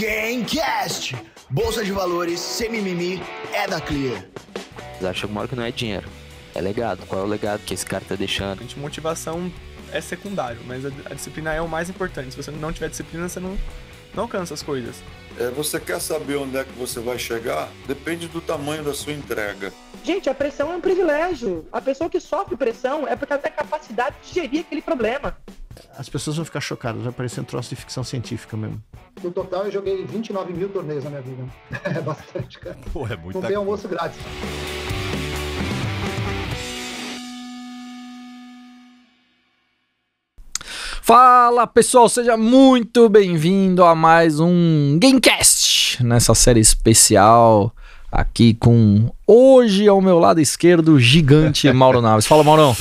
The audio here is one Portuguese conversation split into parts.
Gamecast! Bolsa de valores, semimimi, é da Clear. Acho que o que não é dinheiro, é legado. Qual é o legado que esse cara tá deixando? A motivação é secundário, mas a disciplina é o mais importante. Se você não tiver disciplina, você não, não alcança as coisas. É, você quer saber onde é que você vai chegar? Depende do tamanho da sua entrega. Gente, a pressão é um privilégio. A pessoa que sofre pressão é porque ela tem a capacidade de gerir aquele problema as pessoas vão ficar chocadas, vai parecer um troço de ficção científica mesmo. No total, eu joguei 29 mil torneios na minha vida. É bastante, cara. Pô, é muito. Não tem almoço grátis. Fala pessoal, seja muito bem-vindo a mais um Gamecast nessa série especial aqui com hoje ao meu lado esquerdo o gigante Mauro Naves. Fala Maurão.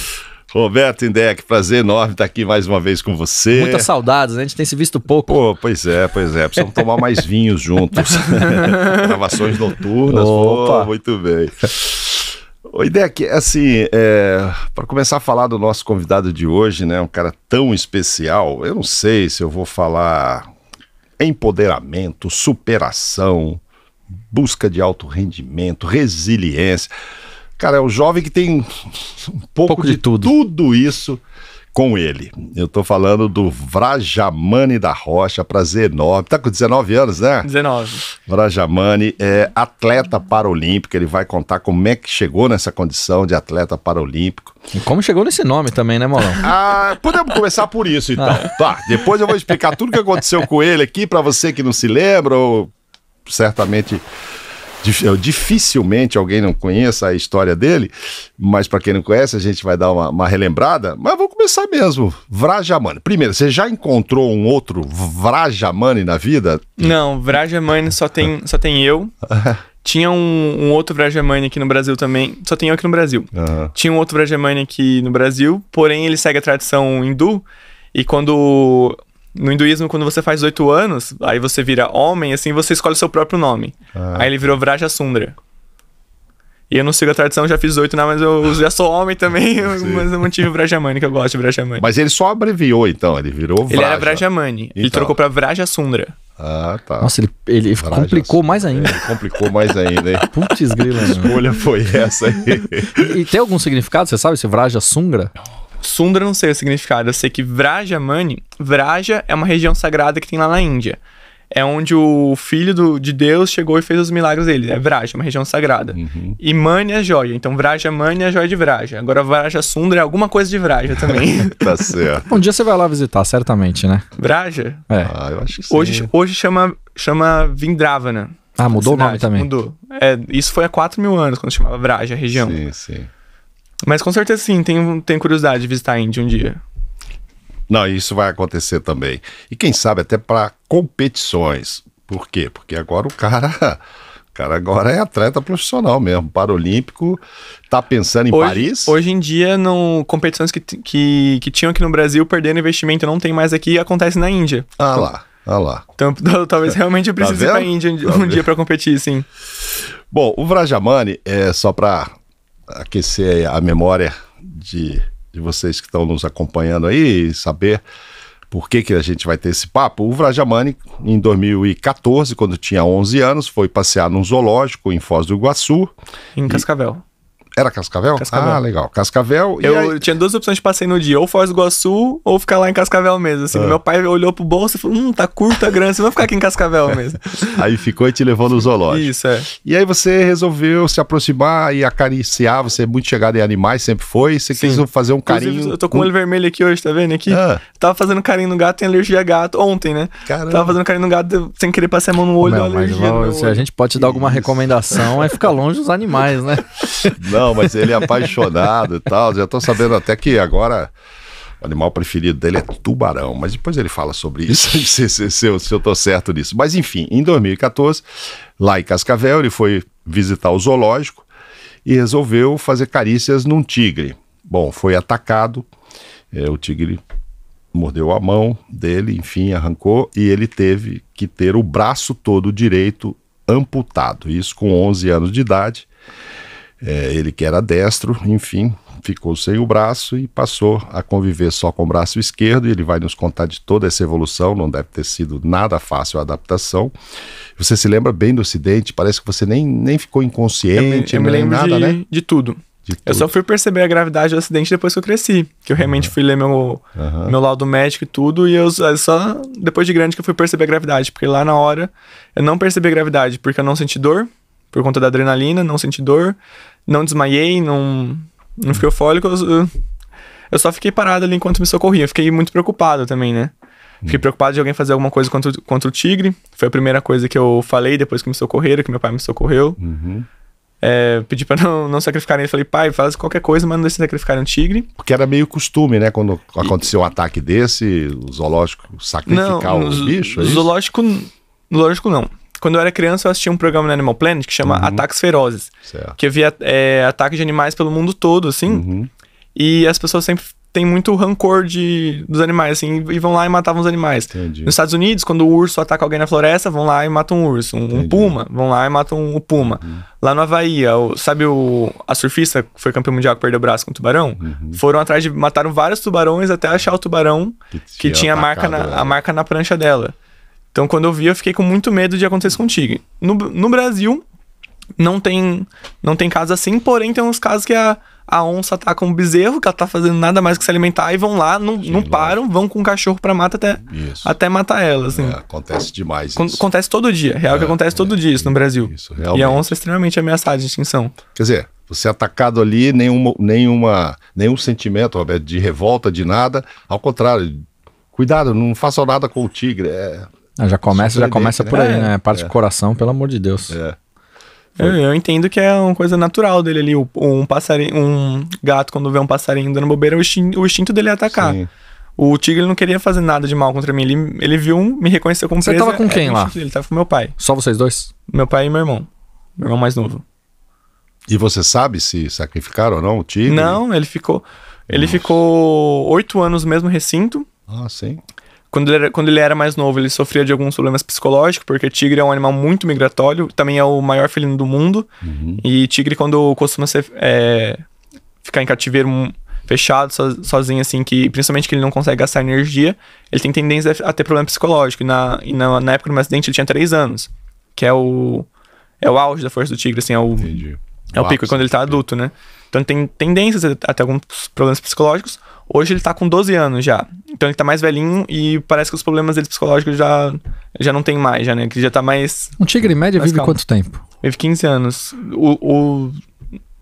Roberto Indec, prazer enorme estar aqui mais uma vez com você. Muitas saudades, né? A gente tem se visto pouco. Pô, pois é, pois é. Precisamos tomar mais vinhos juntos. Gravações noturnas. Opa. Pô, muito bem. O Indec, assim, é, para começar a falar do nosso convidado de hoje, né, um cara tão especial, eu não sei se eu vou falar empoderamento, superação, busca de alto rendimento, resiliência. Cara, é o jovem que tem um pouco, pouco de, de tudo. tudo isso com ele. Eu tô falando do Vrajamani da Rocha, prazer enorme. Tá com 19 anos, né? 19. Vrajamani é atleta paralímpico, ele vai contar como é que chegou nessa condição de atleta paralímpico. E como chegou nesse nome também, né, Molão? Ah, podemos começar por isso então. Ah. Tá, depois eu vou explicar tudo o que aconteceu com ele aqui para você que não se lembra ou certamente Dificilmente alguém não conheça a história dele, mas para quem não conhece, a gente vai dar uma, uma relembrada. Mas vou começar mesmo. Vrajamani. Primeiro, você já encontrou um outro Vrajamani na vida? Não, Vrajamani só tem, só tem eu. Tinha um, um outro Vrajamani aqui no Brasil também. Só tem eu aqui no Brasil. Uhum. Tinha um outro Vrajamani aqui no Brasil, porém ele segue a tradição hindu. E quando no hinduísmo, quando você faz oito anos, aí você vira homem, assim, você escolhe seu próprio nome. Ah. Aí ele virou Vraja Sundra. E eu não sigo a tradição, já fiz oito, né? Mas eu já sou homem também, mas eu mantive o Vrajamani, que eu gosto de Vrajamani. Mas ele só abreviou, então, ele virou Vraja. Ele era Vrajamani, então. ele trocou pra Vraja Sundra. Ah, tá. Nossa, ele, ele complicou mais ainda. complicou mais ainda, hein? Putz grila. A escolha foi essa aí. e tem algum significado, você sabe, esse Vraja Sundra? Não. Sundra não sei o significado, eu sei que Vraja Mani, Vraja é uma região sagrada que tem lá na Índia. É onde o filho do, de Deus chegou e fez os milagres dele. É Vraja, uma região sagrada. Uhum. E Mani é joia. Então Vraja Mani é joia de Vraja. Agora Vraja Sundra é alguma coisa de Vraja também. tá certo. Um dia você vai lá visitar, certamente, né? Vraja? É. Ah, eu acho que sim. Hoje, hoje chama, chama Vindravana. Ah, mudou o nome também? Mudou. É, isso foi há 4 mil anos, quando chamava Vraja, a região. Sim, sim. Mas com certeza sim, tenho, tenho curiosidade de visitar a Índia um dia. Não, isso vai acontecer também. E quem sabe até para competições. Por quê? Porque agora o cara cara agora é atleta profissional mesmo, paralímpico, tá pensando em hoje, Paris? Hoje em dia, no, competições que, que, que tinham aqui no Brasil, perdendo investimento, não tem mais aqui, acontece na Índia. Ah lá, ah lá. Então, talvez realmente eu tá precise tá ir pra Índia um, tá dia para competir, sim. Bom, o Vrajamani, é, só para aquecer a memória de, de vocês que estão nos acompanhando aí e saber por que, que a gente vai ter esse papo. O Vrajamani, em 2014, quando tinha 11 anos, foi passear num zoológico em Foz do Iguaçu. Em Cascavel. Era Cascavel? Cascavel? Ah, legal. Cascavel. Eu, aí... tinha duas opções de passeio no dia: ou Foz do Iguaçu ou ficar lá em Cascavel mesmo. Assim, ah. Meu pai olhou pro bolso e falou: hum, tá curta a grana, você vai ficar aqui em Cascavel mesmo. aí ficou e te levou no zoológico. Isso, é. E aí você resolveu se aproximar e acariciar. Você é muito chegado em animais, sempre foi. Você Sim. quis fazer um carinho. Inclusive, eu tô com o um... olho vermelho aqui hoje, tá vendo? Aqui. Ah. Tava fazendo carinho no gato, tem alergia a gato. Ontem, né? Caramba. Tava fazendo carinho no gato sem querer passar a mão no olho, Não, alergia. Mas, no se olho. a gente pode te dar alguma Isso. recomendação, é ficar longe dos animais, né? Não. Não, mas ele é apaixonado e tal. Já estou sabendo até que agora o animal preferido dele é tubarão, mas depois ele fala sobre isso, se, se, se, eu, se eu tô certo nisso. Mas enfim, em 2014, lá em Cascavel, ele foi visitar o zoológico e resolveu fazer carícias num tigre. Bom, foi atacado, é, o tigre mordeu a mão dele, enfim, arrancou, e ele teve que ter o braço todo direito amputado, isso com 11 anos de idade. É, ele que era destro, enfim, ficou sem o braço e passou a conviver só com o braço esquerdo. E ele vai nos contar de toda essa evolução, não deve ter sido nada fácil a adaptação. Você se lembra bem do acidente? Parece que você nem, nem ficou inconsciente, eu me, eu me é lembro nada, de, né? De tudo. de tudo. Eu só fui perceber a gravidade do acidente depois que eu cresci, que eu realmente uhum. fui ler meu, uhum. meu laudo médico e tudo, e eu é só depois de grande que eu fui perceber a gravidade, porque lá na hora eu não percebi a gravidade, porque eu não senti dor, por conta da adrenalina, não senti dor, não desmaiei, não, não fiquei eufórico. Eu, eu só fiquei parado ali enquanto me socorria. Fiquei muito preocupado também, né? Fiquei hum. preocupado de alguém fazer alguma coisa contra, contra o tigre. Foi a primeira coisa que eu falei depois que me socorreram, que meu pai me socorreu. Uhum. É, pedi pra não, não sacrificarem. Falei, pai, faz qualquer coisa, mas não deixe sacrificar um tigre. Porque era meio costume, né? Quando aconteceu o e... um ataque desse, o zoológico sacrificar não, bichos? bicho? É zoológico, zoológico não quando eu era criança, eu assistia um programa no Animal Planet que chama uhum. Ataques Ferozes. Certo. Que eu via é, ataques de animais pelo mundo todo, assim. Uhum. E as pessoas sempre têm muito rancor de, dos animais, assim, e vão lá e matavam os animais. Entendi. Nos Estados Unidos, quando o urso ataca alguém na floresta, vão lá e matam um urso. Um, um puma, vão lá e matam o puma. Uhum. Lá no Havaí, o, sabe o, a surfista que foi campeão mundial que perdeu o braço com o tubarão? Uhum. Foram atrás de. mataram vários tubarões até achar o tubarão que, que tinha a marca, na, a marca na prancha dela. Então, quando eu vi, eu fiquei com muito medo de acontecer contigo. No, no Brasil, não tem, não tem casos assim, porém tem uns casos que a, a onça ataca tá um bezerro, que ela tá fazendo nada mais que se alimentar, e vão lá, não, Sim, não param, vão com o cachorro pra mata até, até matar ela. Assim. É, acontece demais isso. Acontece todo dia, real é, que acontece é, todo dia isso no Brasil. Isso, e a onça é extremamente ameaçada de extinção. Quer dizer, você é atacado ali, nenhuma, nenhuma, nenhum sentimento, Roberto, de revolta, de nada. Ao contrário, cuidado, não faça nada com o tigre. É, ah, já começa, já começa por aí, né? né? Parte é. do coração, pelo amor de Deus. É. Eu, eu, entendo que é uma coisa natural dele ali. Um, passarinho, um gato, quando vê um passarinho dando bobeira, o instinto, dele é atacar. Sim. O tigre não queria fazer nada de mal contra mim. Ele, ele viu, me reconheceu como Você presa. Você tava com é quem é, lá? Ele tava com meu pai. Só vocês dois? Meu pai e meu irmão. Meu irmão mais novo. E você sabe se sacrificaram ou não o tigre? Não, ele ficou. Ele Nossa. ficou oito anos no mesmo recinto. Ah, sim. Quando ele, era, quando ele era mais novo, ele sofria de alguns problemas psicológicos, porque tigre é um animal muito migratório, também é o maior felino do mundo. Uhum. E tigre, quando costuma ser, é, ficar em cativeiro hum, fechado, so, sozinho, assim, que principalmente que ele não consegue gastar energia, ele tem tendência a ter problema psicológico. E na, e na, na época do meu acidente, ele tinha 3 anos, que é o, é o auge da força do tigre, assim, é o. Entendi é o, pico, é quando ele tá adulto, né? Então tem tendências até alguns problemas psicológicos. Hoje ele tá com 12 anos já. Então ele tá mais velhinho e parece que os problemas dele psicológicos já, já não tem mais, já, né? Que já tá mais. Um tigre médio vive calmo. quanto tempo? Vive 15 anos. O. o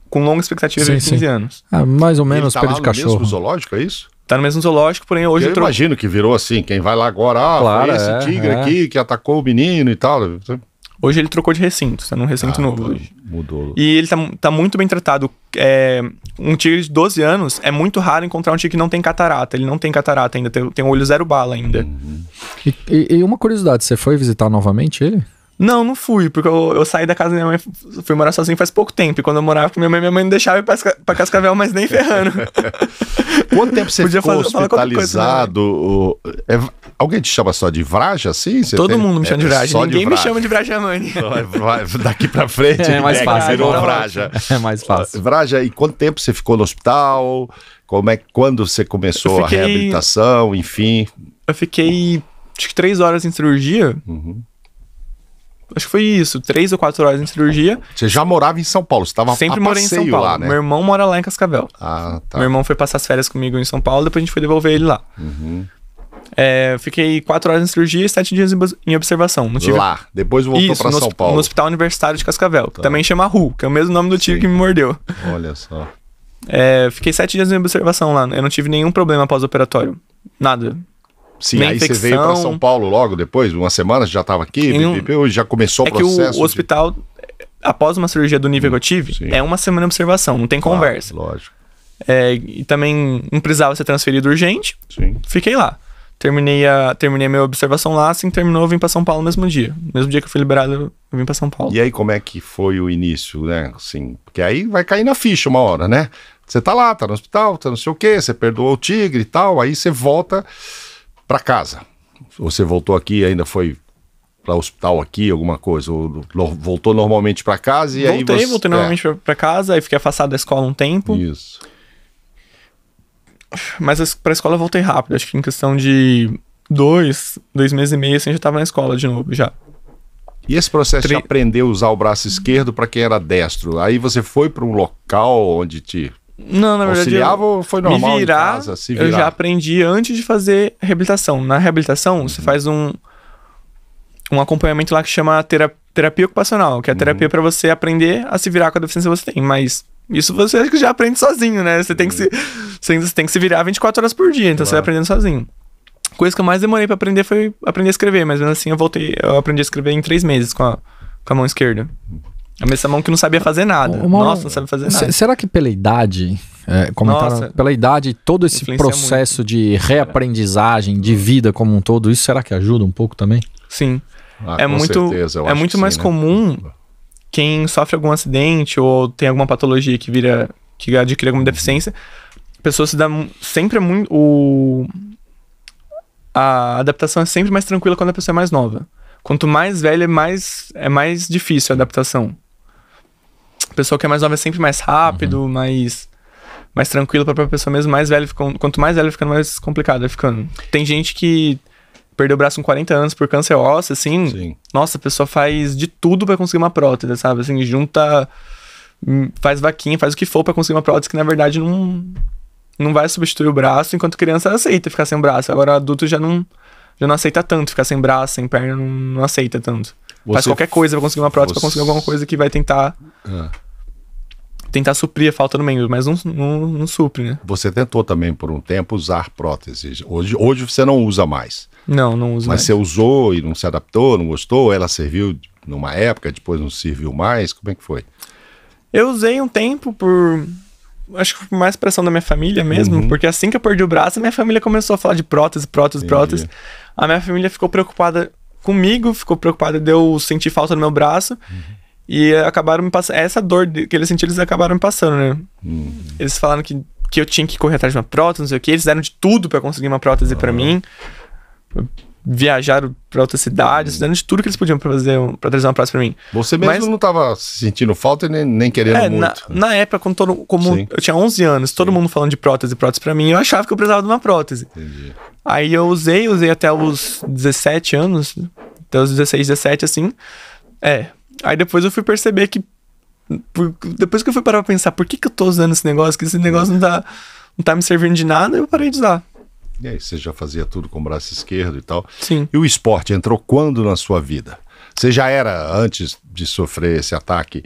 com longa expectativa sim, vive 15 sim. anos. Ah, mais ou menos ele tá pelo de cachorro. Mesmo zoológico, é isso? Tá no mesmo zoológico, porém hoje. Eu imagino que virou assim, quem vai lá agora, ah, claro, esse é, tigre é. aqui que atacou o menino e tal. Hoje ele trocou de recinto, está num recinto ah, novo. Hoje. Mudou. E ele tá, tá muito bem tratado. É, um tigre de 12 anos, é muito raro encontrar um tigre que não tem catarata. Ele não tem catarata ainda, tem, tem um olho zero bala ainda. Uhum. E, e, e, uma curiosidade, você foi visitar novamente ele? Não, não fui, porque eu, eu, saí da casa da minha mãe, fui morar sozinho faz pouco tempo. E quando eu morava com minha mãe, minha mãe não deixava ir pra, pra Cascavel, mas nem ferrando. Quanto tempo você Podia ficou fazer, né? hospitalizado? É, alguém te chama só de Vraja, assim? Você Todo tem... mundo me chama é, é de Vraja. Ninguém de vraja. me chama de Vrajamani. Daqui pra frente, é, é mais né? fácil. Virou é, Vraja. É mais fácil. Vraja, e quanto tempo você ficou no hospital? Como é, quando você começou fiquei... a reabilitação, enfim? Eu fiquei, acho que três horas em cirurgia. Uhum acho que foi isso, três ou quatro horas em cirurgia. Você já morava em São Paulo? Você estava Sempre morei em São Paulo. Lá, né? Meu irmão mora lá em Cascavel. Ah, tá. Meu irmão foi passar as férias comigo em São Paulo, depois a gente foi devolver ele lá. Uhum. É, fiquei quatro horas em cirurgia e sete dias em observação. Não tive... Lá, depois voltou para São Paulo. No Hospital Universitário de Cascavel, tá. que também chama RU, que é o mesmo nome do tio que me mordeu. Olha só. É, fiquei sete dias em observação lá. Eu não tive nenhum problema pós-operatório. Nada. Sim, aí infecção. você veio para São Paulo logo depois, uma semana, já estava aqui, não... já começou é o processo. Que o hospital, de... É, após uma cirurgia do nível hum, que eu hum, tive, sim. é uma semana de observação, não tem claro, conversa. Lógico. É, e também não precisava ser transferido urgente, sim. fiquei lá. Terminei a, terminei a minha observação lá, assim terminou, eu vim para São Paulo no mesmo dia. No mesmo dia que eu fui liberado, eu vim para São Paulo. E aí, como é que foi o início, né? Assim, porque aí vai cair na ficha uma hora, né? Você tá lá, tá no hospital, tá não sei o quê, você perdoou o tigre e tal, aí você volta para casa. Você voltou aqui, ainda foi para hospital aqui, alguma coisa, ou voltou normalmente para casa e voltei, aí você... Voltei, voltei normalmente é. para casa, aí fiquei afastado da escola um tempo. Isso. Mas pra escola eu voltei rápido, acho que em questão de dois, dois meses e meio, assim, já tava na escola de novo, já. E esse processo Tre... de aprender a usar o braço esquerdo para quem era destro? Aí você foi para um local onde te não, na verdade. Auxiliava eu, ou foi normal? Me virar, casa, virar, Eu já aprendi antes de fazer reabilitação. Na reabilitação, uhum. você faz um, um acompanhamento lá que chama terapia, terapia ocupacional, que é a uhum. terapia uhum. para você aprender a se virar com a deficiência que você tem. Mas isso você já aprende sozinho, né? Você uhum. tem que se, uhum. você tem que se virar 24 horas por dia, então claro. você vai aprendendo sozinho. Coisa que eu mais demorei para aprender foi aprender a escrever, mas mesmo assim eu voltei, eu aprendi a escrever em três meses com a, com a mão esquerda. A mesma mão que não sabia fazer nada. Uma, Nossa, não sabe fazer nada. Será que pela idade, é, Nossa, pela idade, todo esse processo muito. de reaprendizagem, de vida como um todo, isso será que ajuda um pouco também? Sim. Ah, é, muito, certeza, é muito mais sim, né? comum quem sofre algum acidente ou tem alguma patologia que vira que adquire alguma deficiência, a pessoa se dá sempre é muito o a adaptação é sempre mais tranquila quando a pessoa é mais nova. Quanto mais velha, mais é mais difícil a adaptação pessoa que é mais nova é sempre mais rápido, uhum. mais mais tranquilo para a pessoa mesmo, mais velho quanto mais velho fica mais complicado vai ficando. Tem gente que perdeu o braço com 40 anos por câncer ósseo, assim. Sim. Nossa, a pessoa faz de tudo para conseguir uma prótese, sabe? Assim, junta hum, faz vaquinha, faz o que for para conseguir uma prótese que na verdade não não vai substituir o braço, enquanto criança aceita ficar sem braço. Agora adulto já não já não aceita tanto ficar sem braço, sem perna, não, não aceita tanto. Você, faz qualquer coisa pra conseguir uma prótese, você... pra conseguir alguma coisa que vai tentar. Ah tentar suprir a falta no membro, mas não, não, não supre, né? Você tentou também por um tempo usar próteses. Hoje, hoje você não usa mais. Não, não uso mas mais. Mas você usou e não se adaptou, não gostou? Ela serviu numa época, depois não serviu mais? Como é que foi? Eu usei um tempo por acho que por mais pressão da minha família mesmo, uhum. porque assim que eu perdi o braço, minha família começou a falar de prótese, prótese, Entendi. prótese. A minha família ficou preocupada comigo, ficou preocupada de eu sentir falta no meu braço. Uhum. E acabaram me passando. Essa dor que eles sentiram, eles acabaram me passando, né? Uhum. Eles falaram que, que eu tinha que correr atrás de uma prótese, não sei o que. Eles deram de tudo para conseguir uma prótese uhum. para mim. Viajaram para outras cidades, uhum. deram de tudo que eles podiam pra, fazer, para trazer uma prótese pra mim. Você mesmo Mas, não tava se sentindo falta e nem, nem querendo é, muito. Na, né? na época, quando todo, como Sim. eu tinha 11 anos, todo Sim. mundo falando de prótese, prótese pra mim, eu achava que eu precisava de uma prótese. Entendi. Aí eu usei, usei até os 17 anos, até os 16, 17, assim. É, Aí depois eu fui perceber que. Por, depois que eu fui parar pra pensar, por que, que eu tô usando esse negócio? Que esse negócio não tá, não tá me servindo de nada, eu parei de usar. E aí, você já fazia tudo com o braço esquerdo e tal. Sim. E o esporte entrou quando na sua vida? Você já era, antes de sofrer esse ataque,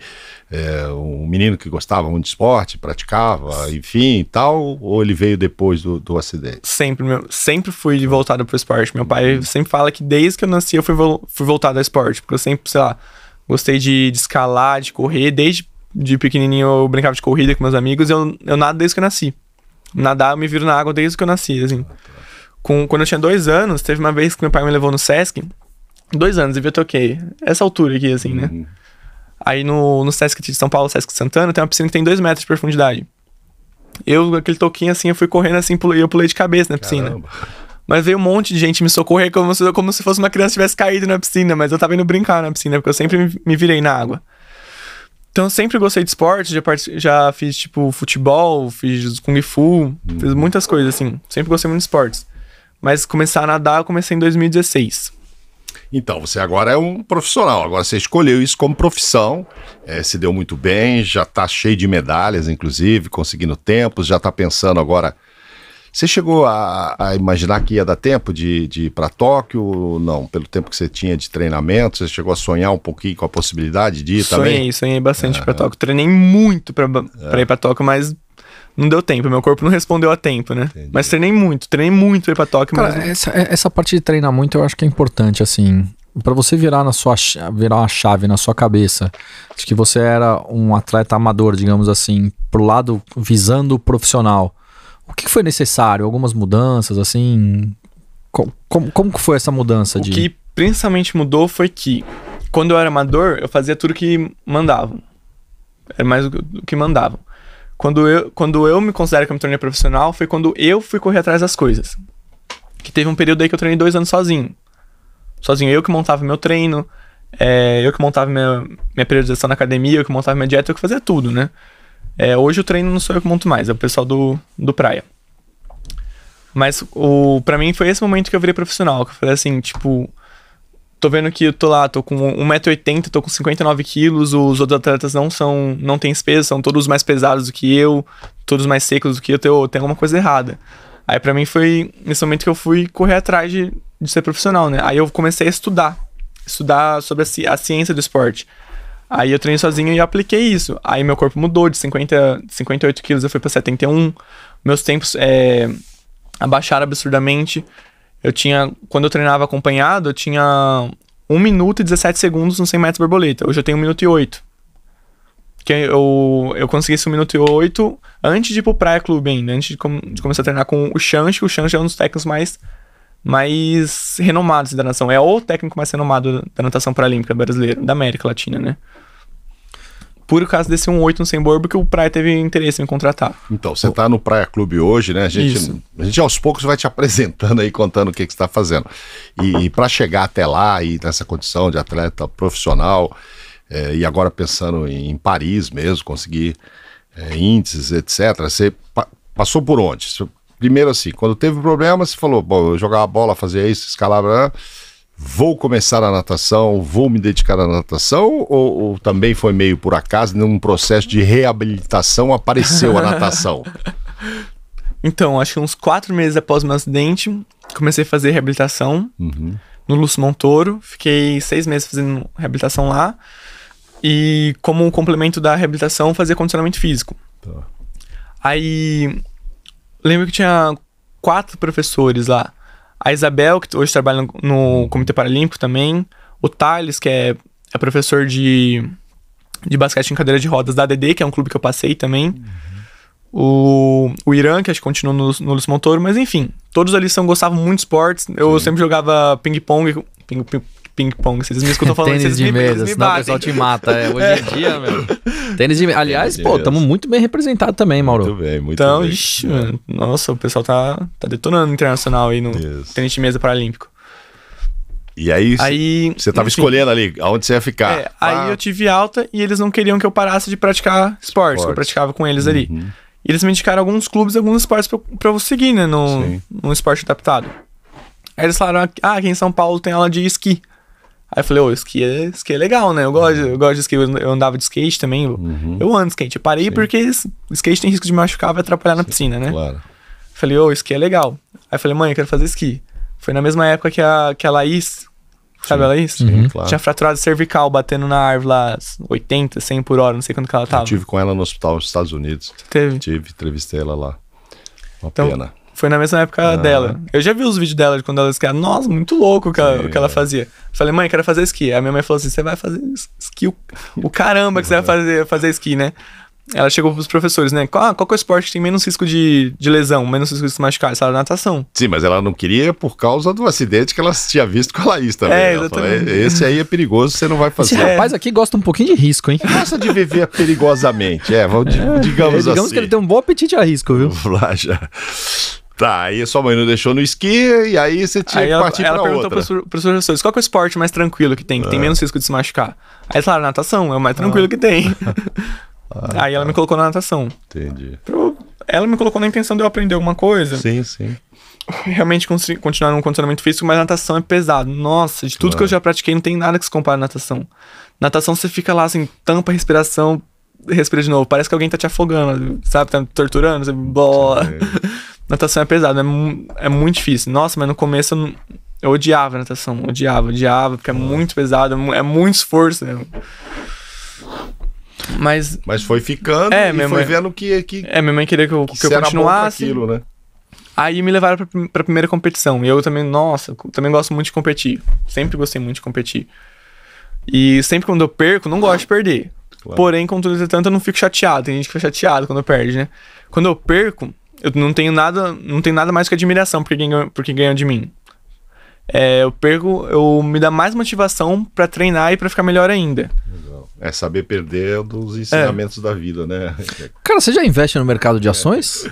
é, um menino que gostava muito de esporte, praticava, enfim e tal? Ou ele veio depois do, do acidente? Sempre, meu, sempre fui voltado para o esporte. Meu pai uhum. sempre fala que desde que eu nasci eu fui, vo fui voltado ao esporte, porque eu sempre, sei lá, Gostei de, de escalar, de correr. Desde de pequenininho eu brincava de corrida com meus amigos. Eu, eu nado desde que eu nasci. Nadar, eu me viro na água desde que eu nasci, assim. Com, quando eu tinha dois anos, teve uma vez que meu pai me levou no Sesc. Dois anos, e eu toquei. Essa altura aqui, assim, né? Uhum. Aí no, no Sesc de São Paulo, Sesc Santana, tem uma piscina que tem dois metros de profundidade. Eu, aquele toquinho assim, eu fui correndo assim, e eu pulei de cabeça na piscina. Caramba. Mas veio um monte de gente me socorrer como se, como se fosse uma criança tivesse caído na piscina, mas eu tava indo brincar na piscina, porque eu sempre me virei na água. Então eu sempre gostei de esporte, já, já fiz tipo futebol, fiz kung fu, fiz muitas coisas assim. Sempre gostei muito de esportes. Mas começar a nadar eu comecei em 2016. Então, você agora é um profissional, agora você escolheu isso como profissão, é, se deu muito bem, já está cheio de medalhas, inclusive, conseguindo tempos, já está pensando agora você chegou a, a, imaginar que ia dar tempo de, de ir para Tóquio? Não, pelo tempo que você tinha de treinamento, você chegou a sonhar um pouquinho com a possibilidade de ir sonhei, também? Sonhei, sonhei bastante é. para Tóquio. Treinei muito para é. ir para Tóquio, mas não deu tempo, meu corpo não respondeu a tempo, né? Entendi. Mas treinei muito, treinei muito pra ir pra Tóquio. Cara, mas... essa, é, essa parte de treinar muito eu acho que é importante, assim. para você virar na sua virar uma chave na sua cabeça de que você era um atleta amador, digamos assim, pro lado visando o profissional o que foi necessário? Algumas mudanças, assim? Como, como, foi essa mudança? O de... que principalmente mudou foi que, quando eu era amador, eu fazia tudo que mandavam. Era é mais do que mandavam. Quando eu, quando eu me considero que eu me tornei profissional, foi quando eu fui correr atrás das coisas. Que teve um período aí que eu treinei dois anos sozinho. Sozinho, eu que montava meu treino, é, eu que montava minha, minha periodização na academia, eu que montava minha dieta, eu que fazia tudo, né? É, hoje o treino não sou eu que monto mais, é o pessoal do, do praia. Mas o para mim foi esse momento que eu virei profissional, que eu falei assim, tipo, tô vendo que eu tô lá, tô com 1,80m, tô com 59 quilos, os outros atletas não são, não têm peso, são todos mais pesados do que eu, todos mais secos do que eu, tem, alguma coisa errada. Aí para mim foi nesse momento que eu fui correr atrás de, de ser profissional, né? Aí eu comecei a estudar, estudar sobre a, ci a ciência do esporte. Aí eu treinei sozinho e apliquei isso. Aí meu corpo mudou de 50, 58 quilos, eu fui para 71. Meus tempos é, abaixaram absurdamente. Eu tinha, quando eu treinava acompanhado, eu tinha 1 minuto e 17 segundos no 100 metros borboleta. Hoje eu tenho 1 minuto e 8. Que eu, eu consegui esse 1 minuto e 8 antes de ir pro pré Clube ainda, antes de, com, de começar a treinar com o Xanche, que o Xanche é um dos técnicos mais mais renomados da nação. É o técnico mais renomado da natação paralímpica brasileira, da América Latina, né? Por causa desse 1-8 no Semborbo que o Praia teve interesse em contratar. Então, você está no Praia Clube hoje, né? A gente, a gente aos poucos vai te apresentando aí, contando o que, que você está fazendo. E, e para chegar até lá e nessa condição de atleta profissional, é, e agora pensando em, Paris mesmo, conseguir é, índices, etc., você pa passou por onde? Você primeiro assim, quando teve problema, você falou, bom, eu jogava bola, fazia isso, escalava, né? vou começar a natação, vou me dedicar à natação, ou, ou também foi meio por acaso, num processo de reabilitação apareceu a natação? então, acho que uns quatro meses após o meu acidente, comecei a fazer reabilitação uhum. no Lúcio Montoro, fiquei seis meses fazendo reabilitação lá, e como um complemento da reabilitação, fazia condicionamento físico. Tá. Aí lembro que tinha quatro professores lá. A Isabel, que hoje trabalha no, Comitê Paralímpico também. O Thales, que é, é professor de, de basquete em cadeira de rodas da ADD, que é um clube que eu passei também. Uhum. O, o Irã, que acho que continua no, no Lúcio Montoro. Mas enfim, todos ali são, gostavam muito de esportes. Eu Sim. sempre jogava ping-pong ping, ping, ping-pong. Vocês me escutam falando Tênis vocês de me, mesa, me senão o pessoal te mata. É, hoje em é. dia, meu. Tênis de mesa. Aliás, Tênis pô, estamos muito bem representados também, Mauro. Muito bem, muito então, bem. Então, ixi, é. mano, nossa, o pessoal tá, tá detonando internacional aí no tênis de mesa paralímpico. E aí, aí você tava enfim, escolhendo ali aonde você ia ficar. É, ah. Aí eu tive alta e eles não queriam que eu parasse de praticar esportes, esportes. que eu praticava com eles uhum. ali. E eles me indicaram alguns clubes, alguns esportes pra, eu seguir, né, num, num esporte adaptado. Aí eles falaram, ah, aqui em São Paulo tem aula de esqui. Aí eu falei, ô, oh, esqui, é, esqui é legal, né? Eu gosto, eu gosto de skate, eu andava de skate também. Uhum. Eu ando de skate. Eu parei Sim. porque skate tem risco de me machucar, vai atrapalhar na Sim, piscina, né? Claro. Falei, ô, oh, esqui é legal. Aí eu falei, mãe, eu quero fazer esqui. Foi na mesma época que a, que a Laís, sabe a Laís? Uhum. Sim, claro. Tinha fraturado cervical, batendo na árvore lá 80, 100 por hora, não sei quanto que ela tava. Eu tive com ela no hospital nos Estados Unidos. teve? Tive, entrevistei ela lá. Uma então, pena. Foi na mesma época ah. dela. Eu já vi os vídeos dela de quando ela esquia Nossa, muito louco o que, ela, o que ela fazia. Falei, mãe, quero fazer esqui. A minha mãe falou assim: você vai fazer esqui, o, o caramba que você vai fazer, fazer esqui, né? Ela chegou pros professores, né? Qual, qual é o esporte que tem menos risco de, de lesão, menos risco de se machucar? Ela natação. Sim, mas ela não queria por causa do acidente que ela tinha visto com a Laís também. É, exatamente. Falou, é, Esse aí é perigoso, você não vai fazer. Esse rapaz aqui gosta um pouquinho de risco, hein? Gosta de viver perigosamente, é, vamos, é, digamos, é, digamos assim. Digamos que ele tem um bom apetite a risco, viu? Lá já. Tá, aí sua mãe não deixou no esqui e aí você tinha aí que partir ela pra outra. Ela perguntou pros professores, qual é o esporte mais tranquilo que tem, que ah. tem é. menos risco de se machucar? Aí falaram, natação, é o mais tranquilo ah. que tem. Ah, aí ela tá. me colocou na natação. Entendi. Ela me colocou na intenção de eu aprender alguma coisa. Sim, sim realmente continuar num condicionamento físico, mas natação é pesado. Nossa, de tudo claro. que eu é. já pratiquei, não tem nada que se compare à natação. Natação você fica lá assim, tampa a respiração, respira de novo. Parece que alguém tá te afogando, sabe? Tá torturando, sabe? Bola. É. natação é pesada, é, é muito difícil. Nossa, mas no começo eu, eu odiava natação. Odiava, odiava, porque é muito pesado, é, é muito esforço mesmo. Né? Mas, mas foi ficando é, e foi mãe, vendo que, que. É, minha mãe queria que eu, que, que eu continuasse. Aquilo, né? Aí me levaram pra, pra primeira competição. E eu também, nossa, também gosto muito de competir. Sempre gostei muito de competir. E sempre quando eu perco, não gosto de perder. Claro. Porém, contudo, entretanto, eu não fico chateado. Tem gente que fica chateado quando perde, né? Quando eu perco, eu não tenho nada, não tenho nada mais que admiração por quem, por quem ganhou de mim. É, eu perco, eu me dá mais motivação para treinar e para ficar melhor ainda. É saber perder é dos ensinamentos é. da vida, né? Cara, você já investe no mercado de ações?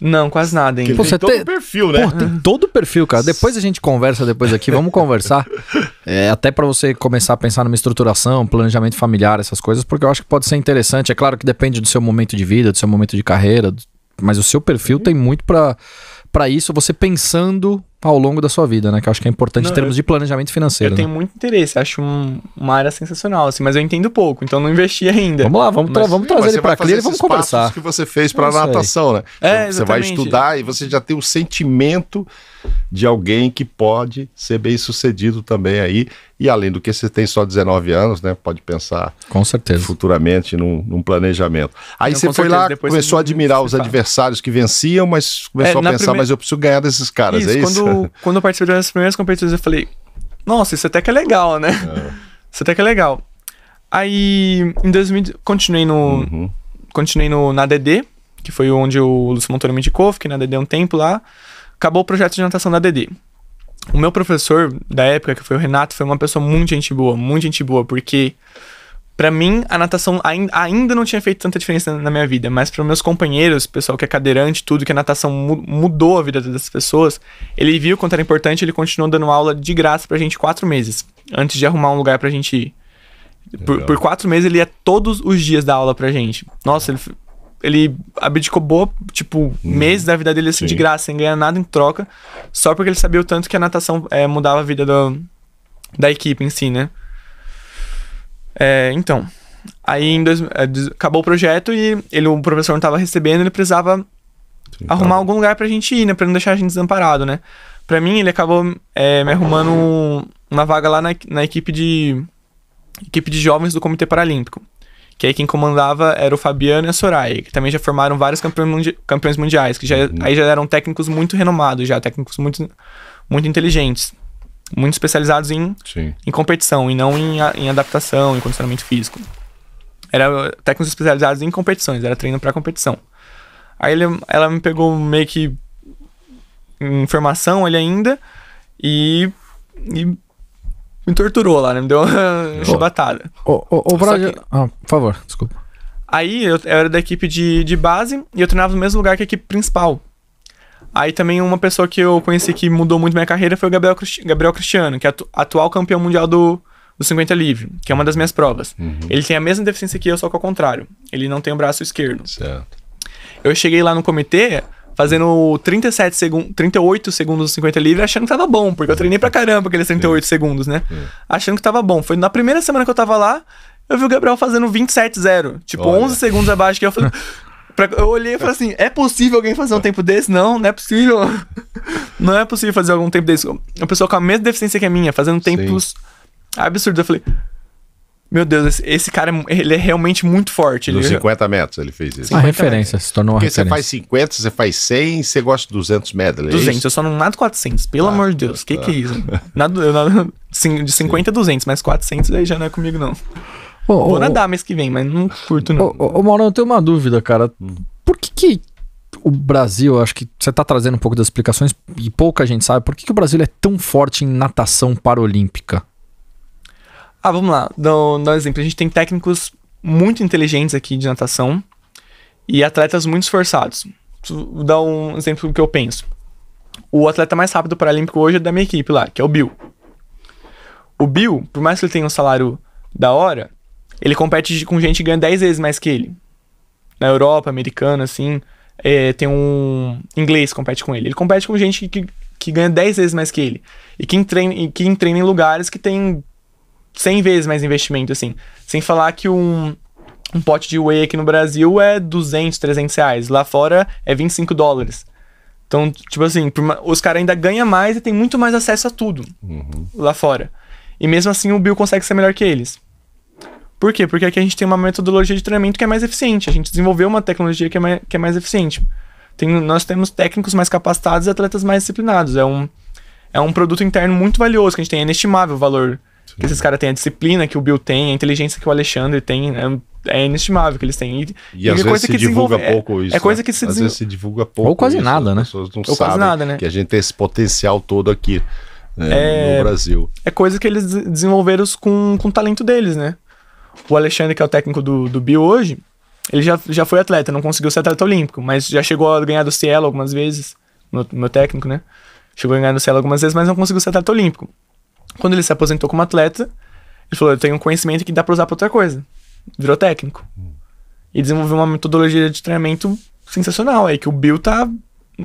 Não, quase nada, hein? Pô, tem todo o te... perfil, né? Pô, tem todo o perfil, cara. Depois a gente conversa depois aqui, vamos conversar. É, até para você começar a pensar numa estruturação, planejamento familiar, essas coisas, porque eu acho que pode ser interessante. É claro que depende do seu momento de vida, do seu momento de carreira, mas o seu perfil uhum. tem muito para para isso, você pensando ao longo da sua vida, né? Que eu acho que é importante não, em termos eu, de planejamento financeiro. Eu né? tenho muito interesse, acho um, uma área sensacional, assim, mas eu entendo pouco, então não investi ainda. Vamos lá, vamos, mas, tra vamos trazer ele para clear e vamos conversar. que você fez para natação, né? É, você vai estudar e você já tem o sentimento de alguém que pode ser bem sucedido também aí. E além do que você tem só 19 anos, né? Pode pensar com certeza futuramente num, num planejamento. Aí então, você foi certeza, lá, começou a admirar os adversários que venciam, mas começou é, a pensar, mas eu preciso ganhar desses caras, isso, é isso? Quando quando eu participei das primeiras competições, eu falei, nossa, isso até que é legal, né? É. Isso até que é legal. Aí, em 2000, continuei no, uhum. continuei no, na DD, que foi onde o Lúcio Montoro me indicou, fiquei na DD um tempo lá. Acabou o projeto de natação da DD. O meu professor da época, que foi o Renato, foi uma pessoa muito gente boa, muito gente boa, porque para mim, a natação ainda não tinha feito tanta diferença na minha vida, mas para meus companheiros, pessoal que é cadeirante, tudo que a natação mudou a vida das pessoas, ele viu quanto era importante, ele continuou dando aula de graça pra gente quatro meses, antes de arrumar um lugar pra gente ir. Por, por, quatro meses ele ia todos os dias dar aula pra gente. Nossa, ele, ele abdicou boa, tipo, hum, meses da vida dele assim sim. de graça, sem ganhar nada em troca, só porque ele sabia o tanto que a natação é, mudava a vida do, da equipe em si, né? É, então, aí dois, é, acabou o projeto e ele, o professor não estava recebendo, ele precisava arrumar algum lugar pra gente ir, né? Pra não deixar a gente desamparado, né? Pra mim, ele acabou é, me arrumando uma vaga lá na, na equipe de equipe de jovens do Comitê Paralímpico. Que aí quem comandava era o Fabiano e a Soraya, que também já formaram vários campeões, mundi campeões mundiais, que já, uhum. aí já eram técnicos muito renomados, já técnicos muito, muito inteligentes muito especializados em, em competição e não em, em adaptação, em condicionamento físico. Era uh, técnicos especializados em competições, era treino para competição. Aí ele, ela me pegou meio que em formação ali ainda e, e me torturou lá, né? Me deu uma oh, chibatada. Ô, ô, ô Braga... que... ah, por favor, desculpa. Aí eu, eu, era da equipe de, de base e eu treinava no mesmo lugar que a equipe principal. Aí também uma pessoa que eu conheci que mudou muito minha carreira foi o Gabriel, Cristi Gabriel Cristiano, que é atu atual campeão mundial do, do 50 livre, que é uma das minhas provas. Uhum. Ele tem a mesma deficiência que eu, só que ao contrário. Ele não tem o braço esquerdo. Certo. Eu cheguei lá no comitê fazendo 37 segundos, 38 segundos 50 livre, achando que tava bom, porque eu treinei pra caramba aqueles 38 Sim. segundos, né? Sim. Achando que tava bom. Foi na primeira semana que eu tava lá, eu vi o Gabriel fazendo 27-0, tipo Olha. 11 segundos abaixo que eu falei, Pra, eu olhei e falei assim: é possível alguém fazer um tempo desse? Não, não é possível. não é possível fazer algum tempo desse. Uma pessoa com a mesma deficiência que a minha, fazendo tempos Sim. absurdos. Eu falei. Meu Deus, esse, esse, cara ele é realmente muito forte. Ele... 50 é metros ele fez isso. Uma referência, se tornou uma Porque referência. você faz 50, você faz 100, você gosta de 200 medley. 200, é eu só não nado 400, pelo ah, amor de Deus, o tá. que, que é isso? Nado, eu nado, de 50 a 200, mas 400 aí já não é comigo não. Ô, Vou ô, nadar mês que vem, mas não curto não. Ô, ô Maurão, eu tenho uma dúvida, cara. Hum. Por que que o Brasil, acho que você está trazendo um pouco das explicações e pouca gente sabe, por que, que o Brasil é tão forte em natação paralímpica? Ah, vamos lá. Dá um exemplo. A gente tem técnicos muito inteligentes aqui de natação e atletas muito esforçados. Vou dar um exemplo do que eu penso. O atleta mais rápido paralímpico hoje é da minha equipe lá, que é o Bill. O Bill, por mais que ele tenha um salário da hora, ele compete com gente que ganha 10 vezes mais que ele. Na Europa, americana, assim, é, tem um inglês compete com ele. Ele compete com gente que, que ganha 10 vezes mais que ele. E que treina, que treina em lugares que tem 100 vezes mais investimento, assim. Sem falar que um, um pote de whey aqui no Brasil é 200, 300 reais. Lá fora é 25 dólares. Então, tipo assim, os caras ainda ganham mais e tem muito mais acesso a tudo uhum. lá fora. E mesmo assim o Bill consegue ser melhor que eles. Por quê? Porque aqui a gente tem uma metodologia de treinamento que é mais eficiente. A gente desenvolveu uma tecnologia que é mais, que é mais eficiente. Tem, nós temos técnicos mais capacitados e atletas mais disciplinados. É um, é um produto interno muito valioso, que a gente tem. É inestimável o valor Sim. que esses caras têm. A disciplina que o Bill tem, a inteligência que o Alexandre tem. É, é inestimável que eles têm. E, e, e às é vezes se divulga é, pouco isso. É, né? que se, às vezes se divulga pouco. Ou quase isso, né? nada, né? As pessoas não Ou sabem nada, né? que a gente tem esse potencial todo aqui né, é, no Brasil. É coisa que eles desenvolveram com, com o talento deles, né? O Alexandre, que é o técnico do, do Bill hoje, ele já, já foi atleta, não conseguiu ser atleta olímpico, mas já chegou a ganhar do Cielo algumas vezes, meu, meu técnico, né? Chegou a ganhar do Cielo algumas vezes, mas não conseguiu ser atleta olímpico. Quando ele se aposentou como atleta, ele falou: Eu tenho um conhecimento que dá pra usar pra outra coisa. Virou técnico. E desenvolveu uma metodologia de treinamento sensacional aí, que o Bill tá,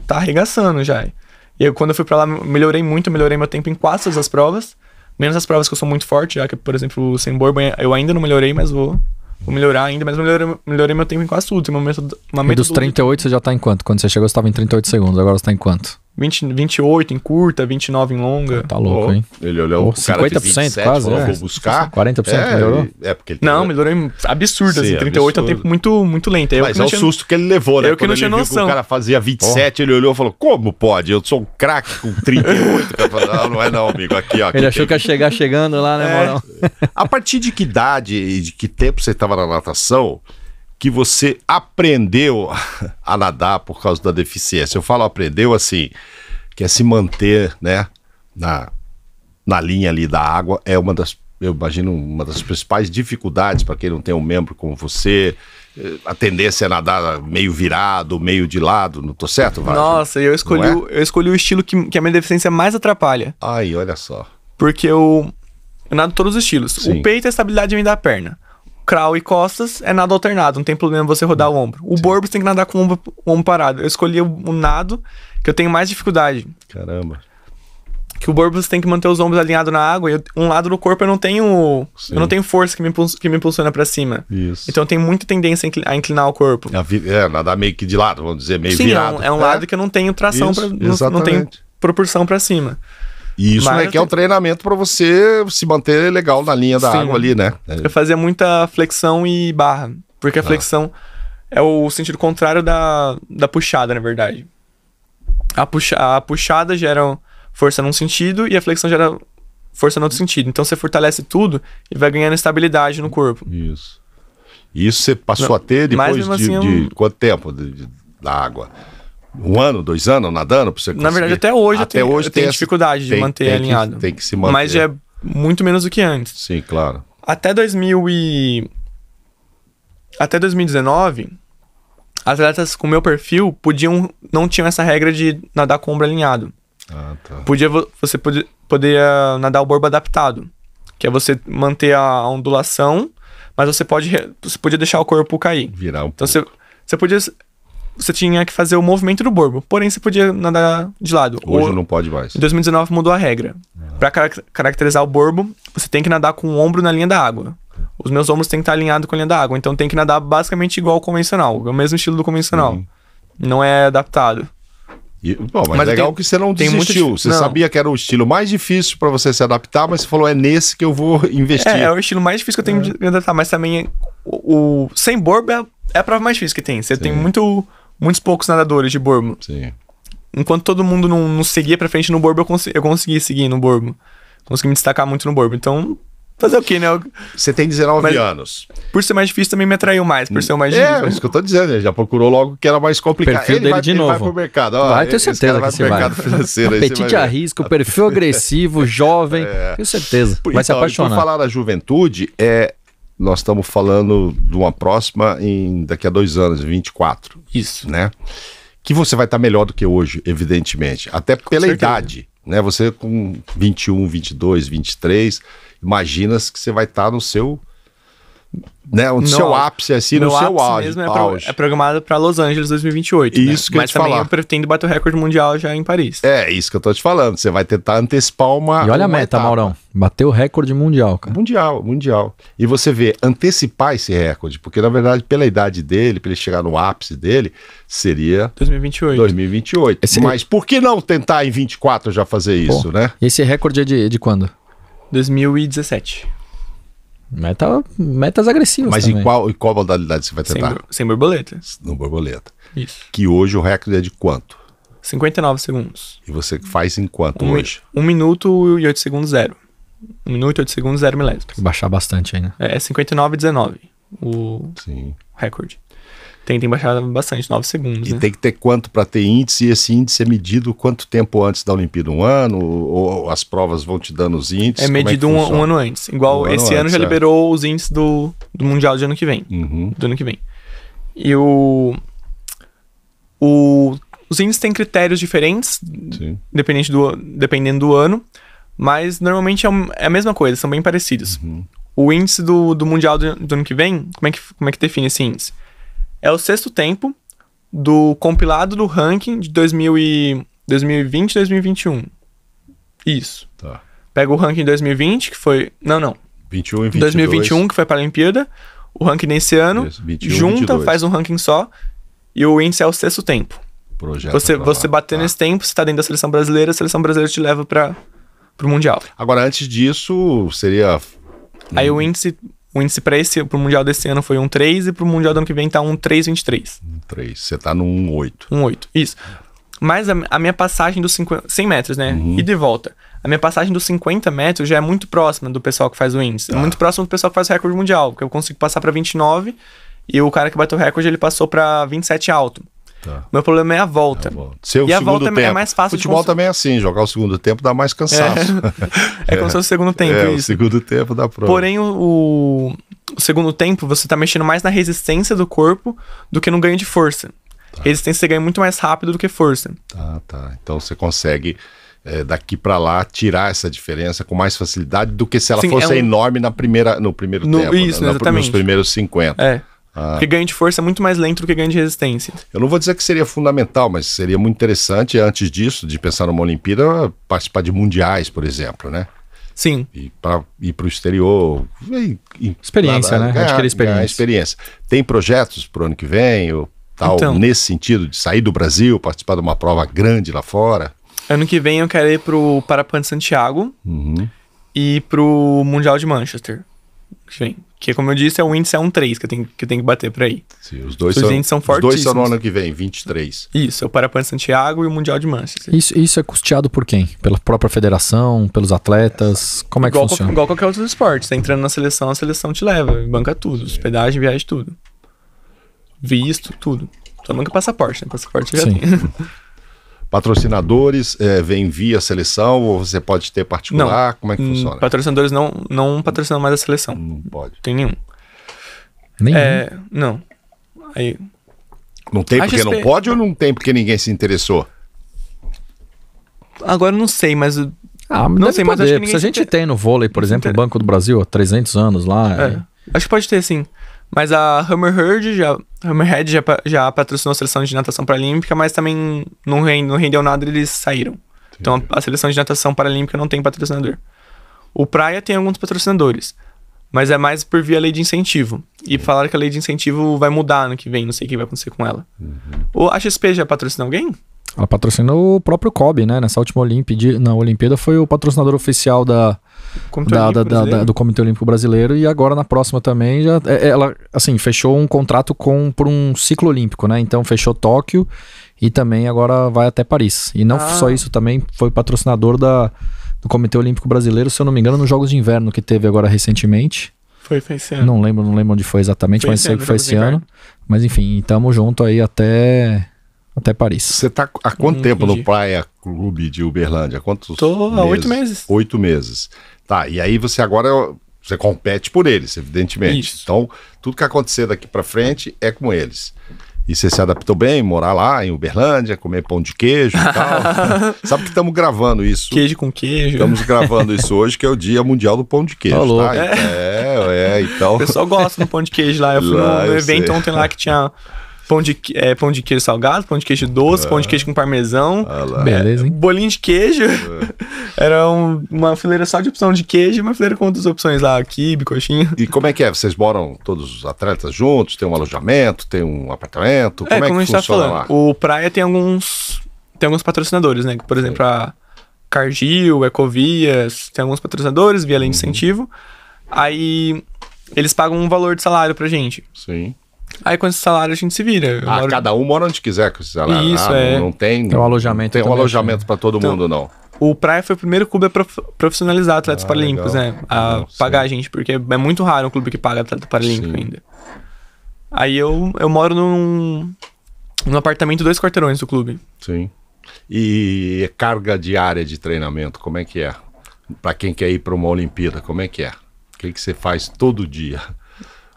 tá arregaçando já. E eu, quando eu fui pra lá, melhorei muito, melhorei meu tempo em quase todas as provas. Menos as provas que eu sou muito forte, já que, por exemplo, o sem borbo eu ainda não melhorei, mas vou, vou melhorar ainda, mas melhorei, melhorei meu tempo em quase tudo. Tem uma uma metodo... E dos 38 você já tá em quanto? Quando você chegou, você tava em 38 segundos, agora você tá em quanto? 20, 28 em curta, 29 em longa. Tá louco, oh, hein? Ele olhou oh, o 50% quase, falou, é. vou buscar. 40% é, melhorou? É, porque tem... Não, melhorou absurdo, assim, Sim, assim, 38 absurdo. é um tempo muito, muito lento. Eu Mas é o tinha... susto que ele levou, né? Eu que Quando não tinha noção. o cara fazia 27, oh. ele olhou e falou, como pode? Eu sou um craque com 38. falei, não, não é não, amigo, aqui, ó. Aqui ele achou que ia chegar chegando lá, né, é. Moral? A partir de que idade e de que tempo você estava na natação que você aprendeu a nadar por causa da deficiência? Eu falo aprendeu assim, que é se manter, né, na, na linha ali da água é uma das, eu imagino, uma das principais dificuldades para quem não tem um membro como você. A tendência é nadar meio virado, meio de lado, não tô certo, Vaz? Nossa, eu escolhi, é? eu escolhi o estilo que, que a minha deficiência mais atrapalha. Ai, olha só. Porque eu, eu nado todos os estilos. Sim. O peito é a estabilidade vem da perna crawl e costas é nado alternado, não tem problema você rodar o ombro. O borbo Borbos tem que nadar com o ombro, o ombro parado. Eu escolhi o, o, nado, que eu tenho mais dificuldade. Caramba. Que o Borbos tem que manter os ombros alinhados na água e eu, um lado do corpo eu não tenho. Sim. Eu não tenho força que me, que me impulsiona para cima. Isso. Então eu tenho muita tendência a, a inclinar o corpo. É, é, nadar meio que de lado, vamos dizer, meio Sim, é virado. É um, é né? um lado que eu não tenho tração, não, não tenho proporção para cima. E isso Mas, né, que é um treinamento para você se manter legal na linha da sim, água ali, né? É. Eu fazia muita flexão e barra, porque a ah. flexão é o sentido contrário da, da puxada, na verdade. A, puxa, a puxada gera força num sentido e a flexão gera força no outro sentido. Então você fortalece tudo e vai ganhando estabilidade no corpo. Isso. Isso você passou Não, a ter depois de, assim, de quanto tempo de, de, da água? um ano, dois anos nadando para você conseguir. Na verdade, até hoje até eu tenho, hoje eu tenho dificuldade de manter tem alinhado. Que, tem que se manter. Mas é muito menos do que antes. Sim, claro. Até 2000 e... Até 2019, atletas com meu perfil podiam não tinham essa regra de nadar com o ombro alinhado. Ah, tá. Podia você podia, podia nadar o borbo adaptado, que é você manter a ondulação, mas você pode você podia deixar o corpo cair. Virar um Então pouco. você você podia você tinha que fazer o movimento do borbo. Porém, você podia nadar de lado. Hoje o... não pode mais. Em 2019 mudou a regra. Ah. É. Para car caracterizar o borbo, você tem que nadar com o ombro na linha da água. Os meus ombros têm que estar alinhados com a linha da água. Então tem que nadar basicamente igual ao convencional. O mesmo estilo do convencional. Uhum. Não é adaptado. E, bom, mas, mas legal tenho, que você não desistiu. Você não. sabia que era o estilo mais difícil para você se adaptar, mas você falou, é nesse que eu vou investir. É, é o estilo mais difícil que eu tenho é. de adaptar, mas também o, o sem borbo é, é a prova mais difícil que tem. Você Sim. tem muito muitos poucos nadadores de Borbo. Sim. Enquanto todo mundo não, não seguia pra frente no Borbo, eu, cons eu consegui seguir no Borbo. Consegui me destacar muito no Borbo. Então, fazer o quê, né? Eu... Você tem 19 Mas, anos. Por ser mais difícil, também me atraiu mais. Por ser mais é, difícil. É, é isso que eu tô dizendo. Ele já procurou logo que era mais complicado. perfil ele dele vai, de novo. Vai pro mercado. Ó, vai tenho certeza vai que você vai. Financeiro, Apetite a risco, perfil agressivo, é. jovem. É. Tenho certeza. vai então, se apaixonar. Por falar da juventude, é, nós estamos falando de uma próxima em daqui a dois anos, 24. Isso. Né? Que você vai estar tá melhor do que hoje, evidentemente. Até com pela certeza. idade. Né? Você com 21, 22, 23, imaginas que você vai estar tá no seu né, no, seu ápice, assim, no, seu ápice. mesmo É, pro, é programado para Los Angeles 2028. Né? Isso né? que Mas eu te também eu pretendo bater o recorde mundial já em Paris. É, isso que eu tô te falando. Você vai tentar antecipar uma. E olha uma a meta, etapa. Maurão. Bater o recorde mundial, cara. Mundial, mundial. E você vê, antecipar esse recorde, porque na verdade, pela idade dele, para ele chegar no ápice dele, seria. 2028. 2028. Esse... Mas por que não tentar em 24 já fazer isso, né? E esse recorde é de, de quando? 2017. Meta, metas agressivas. Mas também. em qual, em qual modalidade você vai tentar? Sem, sem borboleta. No borboleta. Isso. Que hoje o recorde é de quanto? 59 segundos. E você faz em quanto um, hoje? 1 um minuto e 8 segundos zero. 1 um minuto e 8 segundos zero milésimos. Baixar bastante ainda. Né? É 59,19 o Sim. recorde. Tem, tem baixado bastante, 9 segundos. E né? tem que ter quanto para ter índice, e esse índice é medido quanto tempo antes da Olimpíada? Um ano? Ou, ou as provas vão te dando os índices? É, é medido é um, um, ano antes. Igual um esse ano, ano já é. liberou os índices do, do Mundial de ano que vem. Uhum. Do ano que vem. E o. o os índices têm critérios diferentes, Sim. dependente do, dependendo do ano, mas normalmente é, um, é a mesma coisa, são bem parecidos. Uhum. O índice do, do Mundial do, do ano que vem, como é, que, como é que define esse índice? é o sexto tempo do compilado do ranking de 2000 e 2020 e 2021. Isso. Tá. Pega o ranking 2020, que foi. Não, não. 21 e 22. 2021, que foi para a Olimpíada. O ranking desse ano. Isso, 21, junta, 22. faz um ranking só. E o índice é o sexto tempo. Projeto você você bater tá. nesse tempo, você está dentro da seleção brasileira, a seleção brasileira te leva para o Mundial. Agora, antes disso, seria. Aí o índice o índice para esse, pro Mundial desse ano foi um 3 e pro Mundial do ano que vem tá um 3,23. Um 3. Você tá no 1,8. Um 1,8, isso. Mas a, a, minha passagem dos 50, 100 metros, né? Uhum. E de volta. A minha passagem dos 50 metros já é muito próxima do pessoal que faz o índice. Ah. Muito próximo do pessoal que faz o recorde mundial, porque eu consigo passar para 29 e o cara que bateu o recorde ele passou para 27 alto. Tá. Meu problema é a volta. É bom. Seu e a volta é tempo. é mais fácil. Futebol também é assim, jogar o segundo tempo dá mais é. cansaço. É, é como se fosse o segundo tempo. É, isso. o segundo tempo dá prova. Porém, o, o segundo tempo você está mexendo mais na resistência do corpo do que no ganho de força. Tá. Resistência você ganha muito mais rápido do que força. Tá, tá. Então você consegue é, daqui para lá tirar essa diferença com mais facilidade do que se ela Sim, fosse é um... enorme na primeira, no primeiro no, tempo, né? isso, né? na, nos primeiros 50. É. Ah. Porque ganho de força é muito mais lento do que ganho de resistência. Eu não vou dizer que seria fundamental, mas seria muito interessante, antes disso, de pensar numa Olimpíada, participar de mundiais, por exemplo, né? Sim. E para ir para o exterior. E, e, experiência, lá, né? Ganhar, Adquirir experiência. experiência. Tem projetos para o ano que vem, ou tal, então, nesse sentido, de sair do Brasil, participar de uma prova grande lá fora? Ano que vem eu quero ir para o Parapan de Santiago uhum. e para o Mundial de Manchester. Sim. Que, como eu disse, é o índice é um 3 que eu tenho que, eu tenho que bater por aí. Sim, os dois os são, são Os dois são no ano que vem, 23. Isso, é o Parapan Santiago e o Mundial de Manchester. Isso, isso é custeado por quem? Pela própria federação, pelos atletas? Como é igual que funciona? Qual, igual qualquer outro esporte. Você tá entrando na seleção, a seleção te leva, banca tudo, hospedagem, viagem, tudo. Visto, tudo. Só nunca passaporte, né? Passaporte já Sim. tem. Patrocinadores é, vem via seleção ou você pode ter particular? Não. Como é que hum, funciona? Patrocinadores não, não patrocinam mais a seleção. Não pode. Tem nenhum. Nenhum? É, não. Aí... Não tem porque não pode ou não tem porque ninguém se interessou? Agora não sei, mas. Ah, não sei, poder. mas acho que Se a gente tem no vôlei, por exemplo, o Banco do Brasil há 300 anos lá. É. É... Acho que pode ter, sim. Mas a Hammerhead já, Hammerhead já, já patrocinou a seleção de natação paralímpica, mas também não, não rendeu nada eles saíram. Então, Entendi. Então a, a seleção de natação paralímpica não tem patrocinador. O Praia tem alguns patrocinadores, mas é mais por via lei de incentivo. E falaram que a lei de incentivo vai mudar ano que vem, não sei o que vai acontecer com ela. Uhum. O, a XP já patrocina alguém? Ela patrocinou o próprio Kobe, né? Nessa última Olimpíada. Na Olimpíada foi o patrocinador oficial da, Comitê da, da, da, do Comitê Olímpico Brasileiro. E agora na próxima também já. É, é, ela, assim, fechou um contrato com, por um ciclo olímpico, né? Então fechou Tóquio e também agora vai até Paris. E não ah. só isso, também foi patrocinador da, do Comitê Olímpico Brasileiro, se eu não me engano, nos Jogos de Inverno que teve agora recentemente. Foi, foi esse ano. Não lembro, não lembro onde foi exatamente, foi mas sei que foi esse ano. Mas enfim, tamo junto aí até até Paris. Você está há quanto hum, tempo entendi. no Praia Clube de Uberlândia? Quantos Tô meses? há oito meses. Oito meses. Tá, e aí você agora você compete por eles, evidentemente. Isso. Então, tudo que acontecer daqui para frente é com eles. E você se adaptou bem, morar lá em Uberlândia, comer pão de queijo e tal. Sabe que estamos gravando isso. Queijo com queijo. Estamos gravando isso hoje, que é o Dia Mundial do Pão de Queijo. Falou. Tá, tá? É. é, é, então. O pessoal gosta do pão de queijo lá. Eu fui lá, num evento sei. ontem lá que tinha pão de, é, pão de queijo salgado, pão de queijo doce, ah, pão de queijo com parmesão. Ah Beleza, hein? Bolinho de queijo. Ah. Era um, uma fileira só de opção de queijo e uma fileira com outras opções lá, quibe, coxinha. E como é que é? Vocês moram todos os atletas juntos? Tem um alojamento, tem um apartamento? É, como é, é como a gente tá falando. Lá? O Praia tem alguns, tem alguns patrocinadores, né? Por exemplo, é. a Cargill, Ecovias, tem alguns patrocinadores, via além de uhum. incentivo. Aí eles pagam um valor de salário pra gente. Sim. Aí com esse salário a gente se vira. Ah, moro... cada um mora onde quiser com esse salário. Isso, ah, é. Não, tem, tem um alojamento. Tem um né? alojamento para todo então, mundo, não. O Praia foi o primeiro clube a profissionalizar atletas ah, paralímpicos, né? A não, pagar a gente, porque é muito raro um clube que paga atleta paralímpico ainda. Aí eu, eu moro num, num apartamento dois quarteirões do clube. Sim. E é carga diária de treinamento, como é que é? Para quem quer ir para uma Olimpíada, como é que é? O que, que você faz todo dia?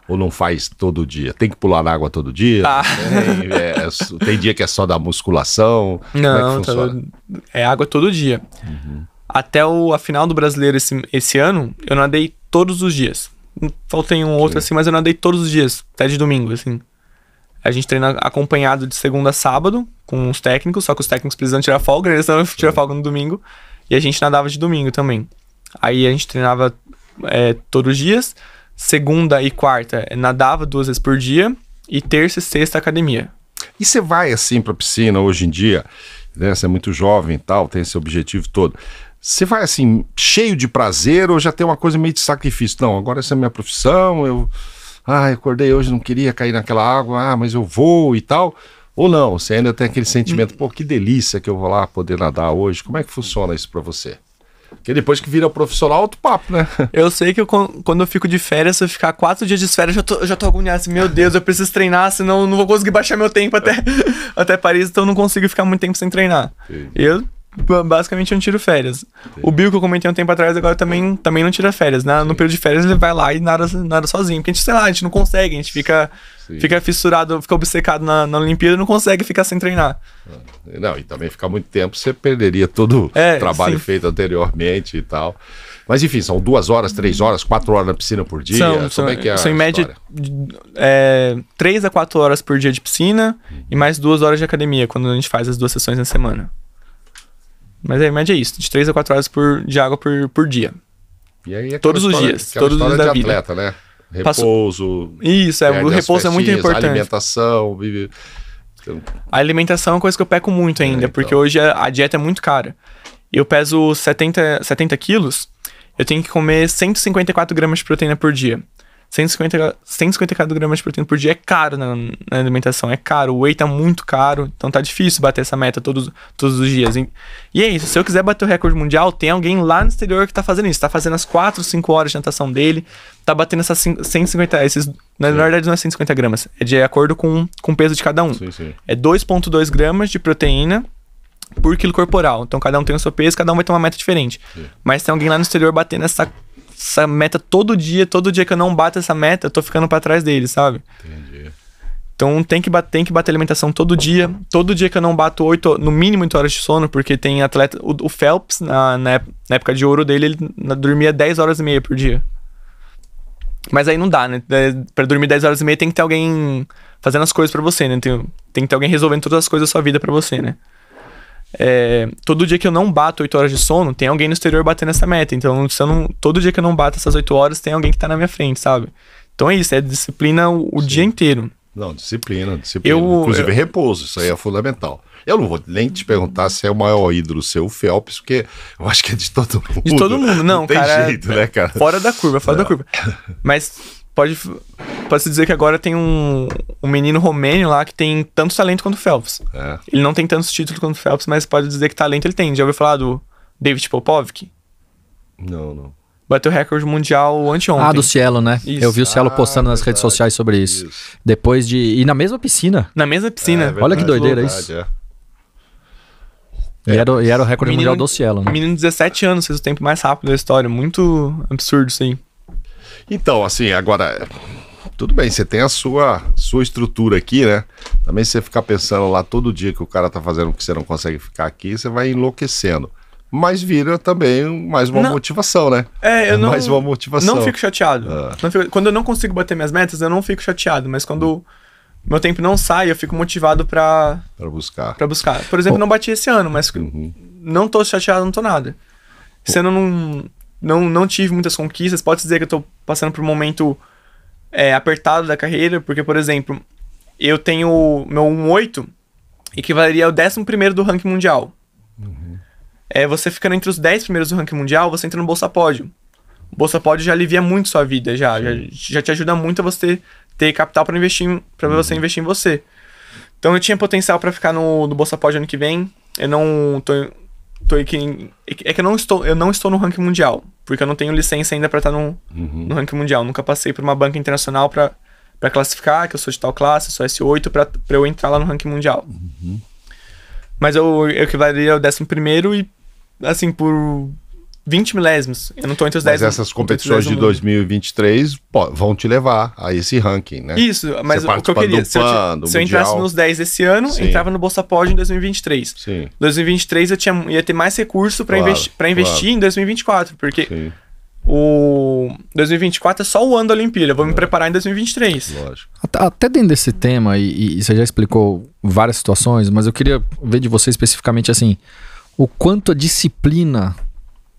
Ou não faz todo dia? Tem que pular na água todo dia? Ah. Tem, é, é tem, dia que é só da musculação? É não, é, tá, é, água todo dia. Uhum. Até o, a final do brasileiro esse, esse ano, eu nadei todos os dias. Faltei um outro Sim. assim, mas eu nadei todos os dias, até de domingo, assim. A gente treina acompanhado de segunda a sábado com os técnicos, só que os técnicos precisam tirar folga, né? eles não tirar folga no domingo. E a gente nadava de domingo também. Aí a gente treinava é, todos os dias segunda e quarta eh, nadava duas vezes por dia e terça e sexta academia. E você vai assim para piscina hoje em dia, né? Você é muito jovem e tal, tem esse objetivo todo. Você vai assim, cheio de prazer ou já tem uma coisa meio de sacrifício? Não, agora essa é a minha profissão, eu. Ah, acordei hoje, não queria cair naquela água, ah, mas eu vou e tal. Ou não, você ainda tem aquele sentimento, pô, que delícia que eu vou lá poder nadar hoje. Como é que funciona isso para você? Porque depois que vira profissional, é outro papo, né? Eu sei que eu, quando eu fico de férias, se eu ficar quatro dias de férias, eu já tô, já tô agoniado. Assim, meu Deus, eu preciso treinar, senão eu não vou conseguir baixar meu tempo até, até Paris, então eu não consigo ficar muito tempo sem treinar. Sim. Eu basicamente não tiro férias. Sim. O Bill que eu comentei um tempo atrás agora também, também não tira férias. Né? No período de férias ele vai lá e nada, nada sozinho. Porque a gente, sei lá, a gente não consegue, a gente fica Sim. Fica fissurado, fica obcecado na, na Olimpíada e não consegue ficar sem treinar. Ah, não, e também ficar muito tempo, você perderia todo é, o trabalho sim. feito anteriormente e tal. Mas enfim, são duas horas, três horas, quatro horas na piscina por dia? São, Como são, é que é são em média é, três a quatro horas por dia de piscina uhum. e mais duas horas de academia, quando a gente faz as duas sessões na semana. Mas é, em média é isso, de três a quatro horas por, de água por, por dia. E aí é todos os dias, todos os dias da de atleta, vida. né? Repouso. Isso, é, o repouso é muito importante. Alimentação, vive. Então, a alimentação é uma coisa que eu peco muito é, ainda, é, então. porque hoje a dieta é muito cara. Eu peso 70, 70 quilos, eu tenho que comer 154 gramas de proteína por dia. 150, 150 gramas de proteína por dia é caro na, na, alimentação, é caro. O whey tá muito caro, então tá difícil bater essa meta todos, todos os dias. E, é isso, se eu quiser bater o recorde mundial, tem alguém lá no exterior que tá fazendo isso, tá fazendo as 4, 5 horas de natação dele, tá batendo essas 150, esses, na sim. verdade não é 150 gramas, é de acordo com, com o peso de cada um. Sim, sim. É 2.2 gramas de proteína por quilo corporal. Então cada um tem o seu peso, cada um vai ter uma meta diferente. Mas tem alguém lá no exterior batendo essa essa meta todo dia, todo dia que eu não bato essa meta, eu tô ficando para trás dele, sabe? Entendi. Então tem que, bater, tem que bater alimentação todo dia. Todo dia que eu não bato 8, no mínimo 8 horas de sono, porque tem atleta. O, o Phelps, na, na, época de ouro dele, ele dormia 10 horas e meia por dia. Mas aí não dá, né? É, pra dormir 10 horas e meia tem que ter alguém fazendo as coisas para você, né? Tem, tem que ter alguém resolvendo todas as coisas da sua vida para você, né? é, todo dia que eu não bato 8 horas de sono, tem alguém no exterior batendo essa meta. Então, se eu não, todo dia que eu não bato essas 8 horas, tem alguém que tá na minha frente, sabe? Então é isso, é disciplina o, o dia inteiro. Não, disciplina, disciplina. Eu, Inclusive eu... repouso, isso aí é fundamental. Eu não vou nem te perguntar se é o maior ídolo seu, o Felps, porque eu acho que é de todo mundo. De todo mundo, não, não tem cara. Tem jeito, né, cara? Fora da curva, fora da é. curva. Mas pode, pode se dizer que agora tem um, um menino romênio lá que tem tanto talento quanto o Phelps. É. Ele não tem tantos títulos quanto o Phelps, mas pode dizer que talento ele tem. Já ouviu falar do David Popovic? Não, não. Bateu recorde mundial anteontem. Ah, do Cielo, né? Isso. Eu vi o Cielo ah, postando nas é redes sociais sobre isso. isso. Depois de. E na mesma piscina. Na mesma piscina. É, é Olha que doideira verdade, isso. É. E, era, e era o é. recorde menino, mundial do Cielo, né? Menino de 17 anos, fez o tempo mais rápido da história. Muito absurdo isso aí. Então, assim, agora tudo bem, você tem a sua sua estrutura aqui, né? Também você ficar pensando lá todo dia que o cara tá fazendo que você não consegue ficar aqui, você vai enlouquecendo. Mas vira também mais uma não, motivação, né? É, eu não. Mais uma motivação. Não fico chateado. Ah. Não fico, quando eu não consigo bater minhas metas, eu não fico chateado, mas quando. meu tempo não sai, eu fico motivado para para buscar. Para buscar. Por exemplo, Bom, não bati esse ano, mas uhum. não tô chateado, não tô nada. Você não não, não tive muitas conquistas. Pode dizer que eu tô passando por um momento é, apertado da carreira, porque, por exemplo, eu tenho meu 1.8, equivaleria ao 11 do ranking mundial. Uhum. É, você ficando entre os 10 primeiros do ranking mundial, você entra no Bolsa Pódio. O Bolsa Pódio já alivia muito sua vida, já, já, já, te ajuda muito a você ter capital para investir, para uhum. você investir em você. Então eu tinha potencial para ficar no, no Bolsa Pódio ano que vem. Eu não tô Tolkien. É que eu não estou, eu não estou no ranking mundial, porque eu não tenho licença ainda para estar no, uhum. no ranking mundial. Nunca passei por uma banca internacional para para classificar, que eu sou de tal classe, sou S8, para eu entrar lá no ranking mundial. Uhum. Mas eu, eu equivaleria ao décimo primeiro e, assim, por 20 milésimos. Eu não tô entre os mas 10. Mas essas competições de 2023 pô, vão te levar a esse ranking, né? Isso, mas o que eu queria, se, PAN, eu, se eu entrasse nos 10 esse ano, Sim. entrava no Bolsa Pod em 2023. Sim. 2023 eu tinha, ia ter mais recurso para claro, investi claro. investir em 2024, porque Sim. o 2024 é só o ano da Olimpíada, eu vou é. me preparar em 2023. Lógico. Até dentro desse tema, e, e você já explicou várias situações, mas eu queria ver de você especificamente assim, o quanto a disciplina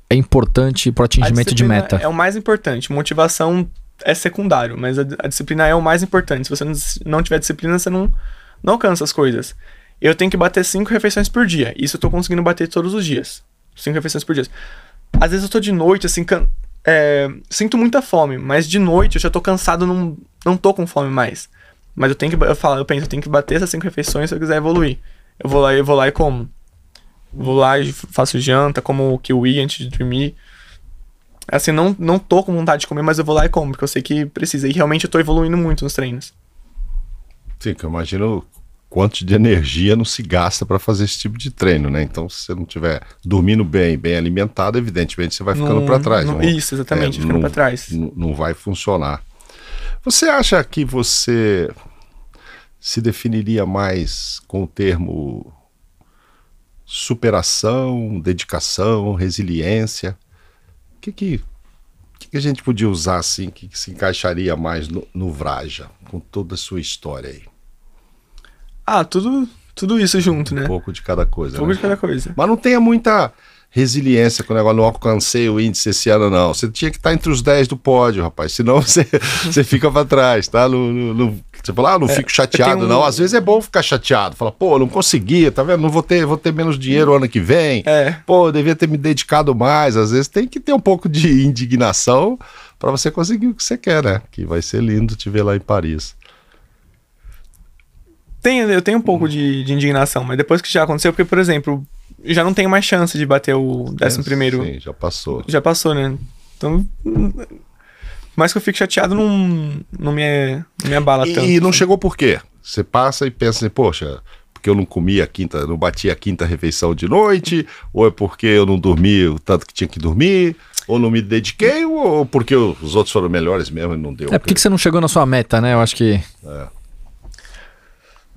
é importante para atingimento de meta? É o mais importante. Motivação é secundário, mas a, a disciplina é o mais importante. Se você não, tiver disciplina, você não, não alcança as coisas. Eu tenho que bater cinco refeições por dia. Isso eu tô conseguindo bater todos os dias. Cinco refeições por dia. Às vezes eu tô de noite, assim, can... é... sinto muita fome, mas de noite eu já tô cansado, não, não tô com fome mais. Mas eu tenho que. Eu falo, eu penso, eu tenho que bater essas cinco refeições se eu quiser evoluir. Eu vou lá, eu vou lá e como vou lá e faço janta, como o kiwi antes de dormir. Assim, não, não tô com vontade de comer, mas eu vou lá e como, porque eu sei que precisa. E realmente eu tô evoluindo muito nos treinos. Sim, que eu imagino quanto de energia não se gasta para fazer esse tipo de treino, né? Então, se você não tiver dormindo bem, bem alimentado, evidentemente você vai ficando para trás. Não, né? isso, exatamente, é, ficando para trás. Não, não vai funcionar. Você acha que você se definiria mais com o termo superação, dedicação, resiliência. O que que, que, que, a gente podia usar assim, que, que se encaixaria mais no, no, Vraja, com toda a sua história aí? Ah, tudo, tudo isso junto, um né? Um pouco de cada coisa. Um pouco né? de cada coisa. Mas não tenha muita resiliência com o negócio, não alcancei o índice esse ano, não. Você tinha que estar entre os 10 do pódio, rapaz, senão você, você fica para trás, tá? Não, não, não, você fala, ah, não é, fico chateado, um... não. Às vezes é bom ficar chateado. Fala, pô, não consegui, tá vendo? Não vou ter, vou ter menos dinheiro ano que vem. É. Pô, eu devia ter me dedicado mais. Às vezes tem que ter um pouco de indignação para você conseguir o que você quer, né? Que vai ser lindo te ver lá em Paris. Tem, eu tenho um pouco de, de, indignação, mas depois que já aconteceu, porque, por exemplo, já não tenho mais chance de bater o décimo é, primeiro. Sim, já passou. Já passou, né? Então, hum, mas que eu fico chateado não, não, me, é, não me abala e, tanto. E não assim. chegou por quê? Você passa e pensa assim, poxa, porque eu não comi a quinta, não bati a quinta refeição de noite, ou é porque eu não dormi o tanto que tinha que dormir, ou não me dediquei, ou porque os outros foram melhores mesmo e não deu. É porque você não chegou na sua meta, né? Eu acho que. É.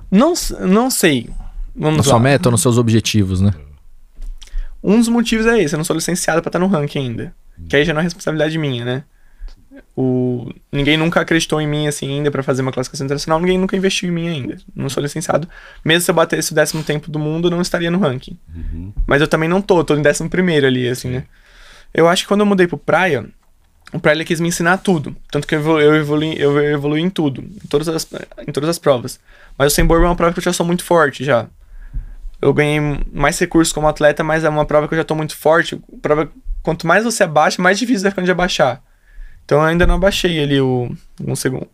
Não, não sei. Vamos na lá. sua meta ou nos seus objetivos, né? Um dos motivos é esse, eu não sou licenciado para estar no ranking ainda. Que aí já não é responsabilidade minha, né? o... ninguém nunca acreditou em mim assim ainda para fazer uma classificação internacional, ninguém nunca investiu em mim ainda. Não sou licenciado. Mesmo se eu batesse o décimo tempo do mundo, não estaria no ranking. Uhum. Mas eu também não tô, tô em décimo primeiro ali, assim, né? Eu acho que quando eu mudei pro praia, o praia quis me ensinar tudo. Tanto que eu evolui, eu evolui, em tudo, em todas, as, em todas as provas. Mas o Semborbo é uma prova que eu já sou muito forte já. Eu ganhei mais recursos como atleta, mas é uma prova que eu já tô muito forte. Prova, quanto mais você abaixa, mais difícil é quando de abaixar. Então eu ainda não abaixei ali o. Um segundo.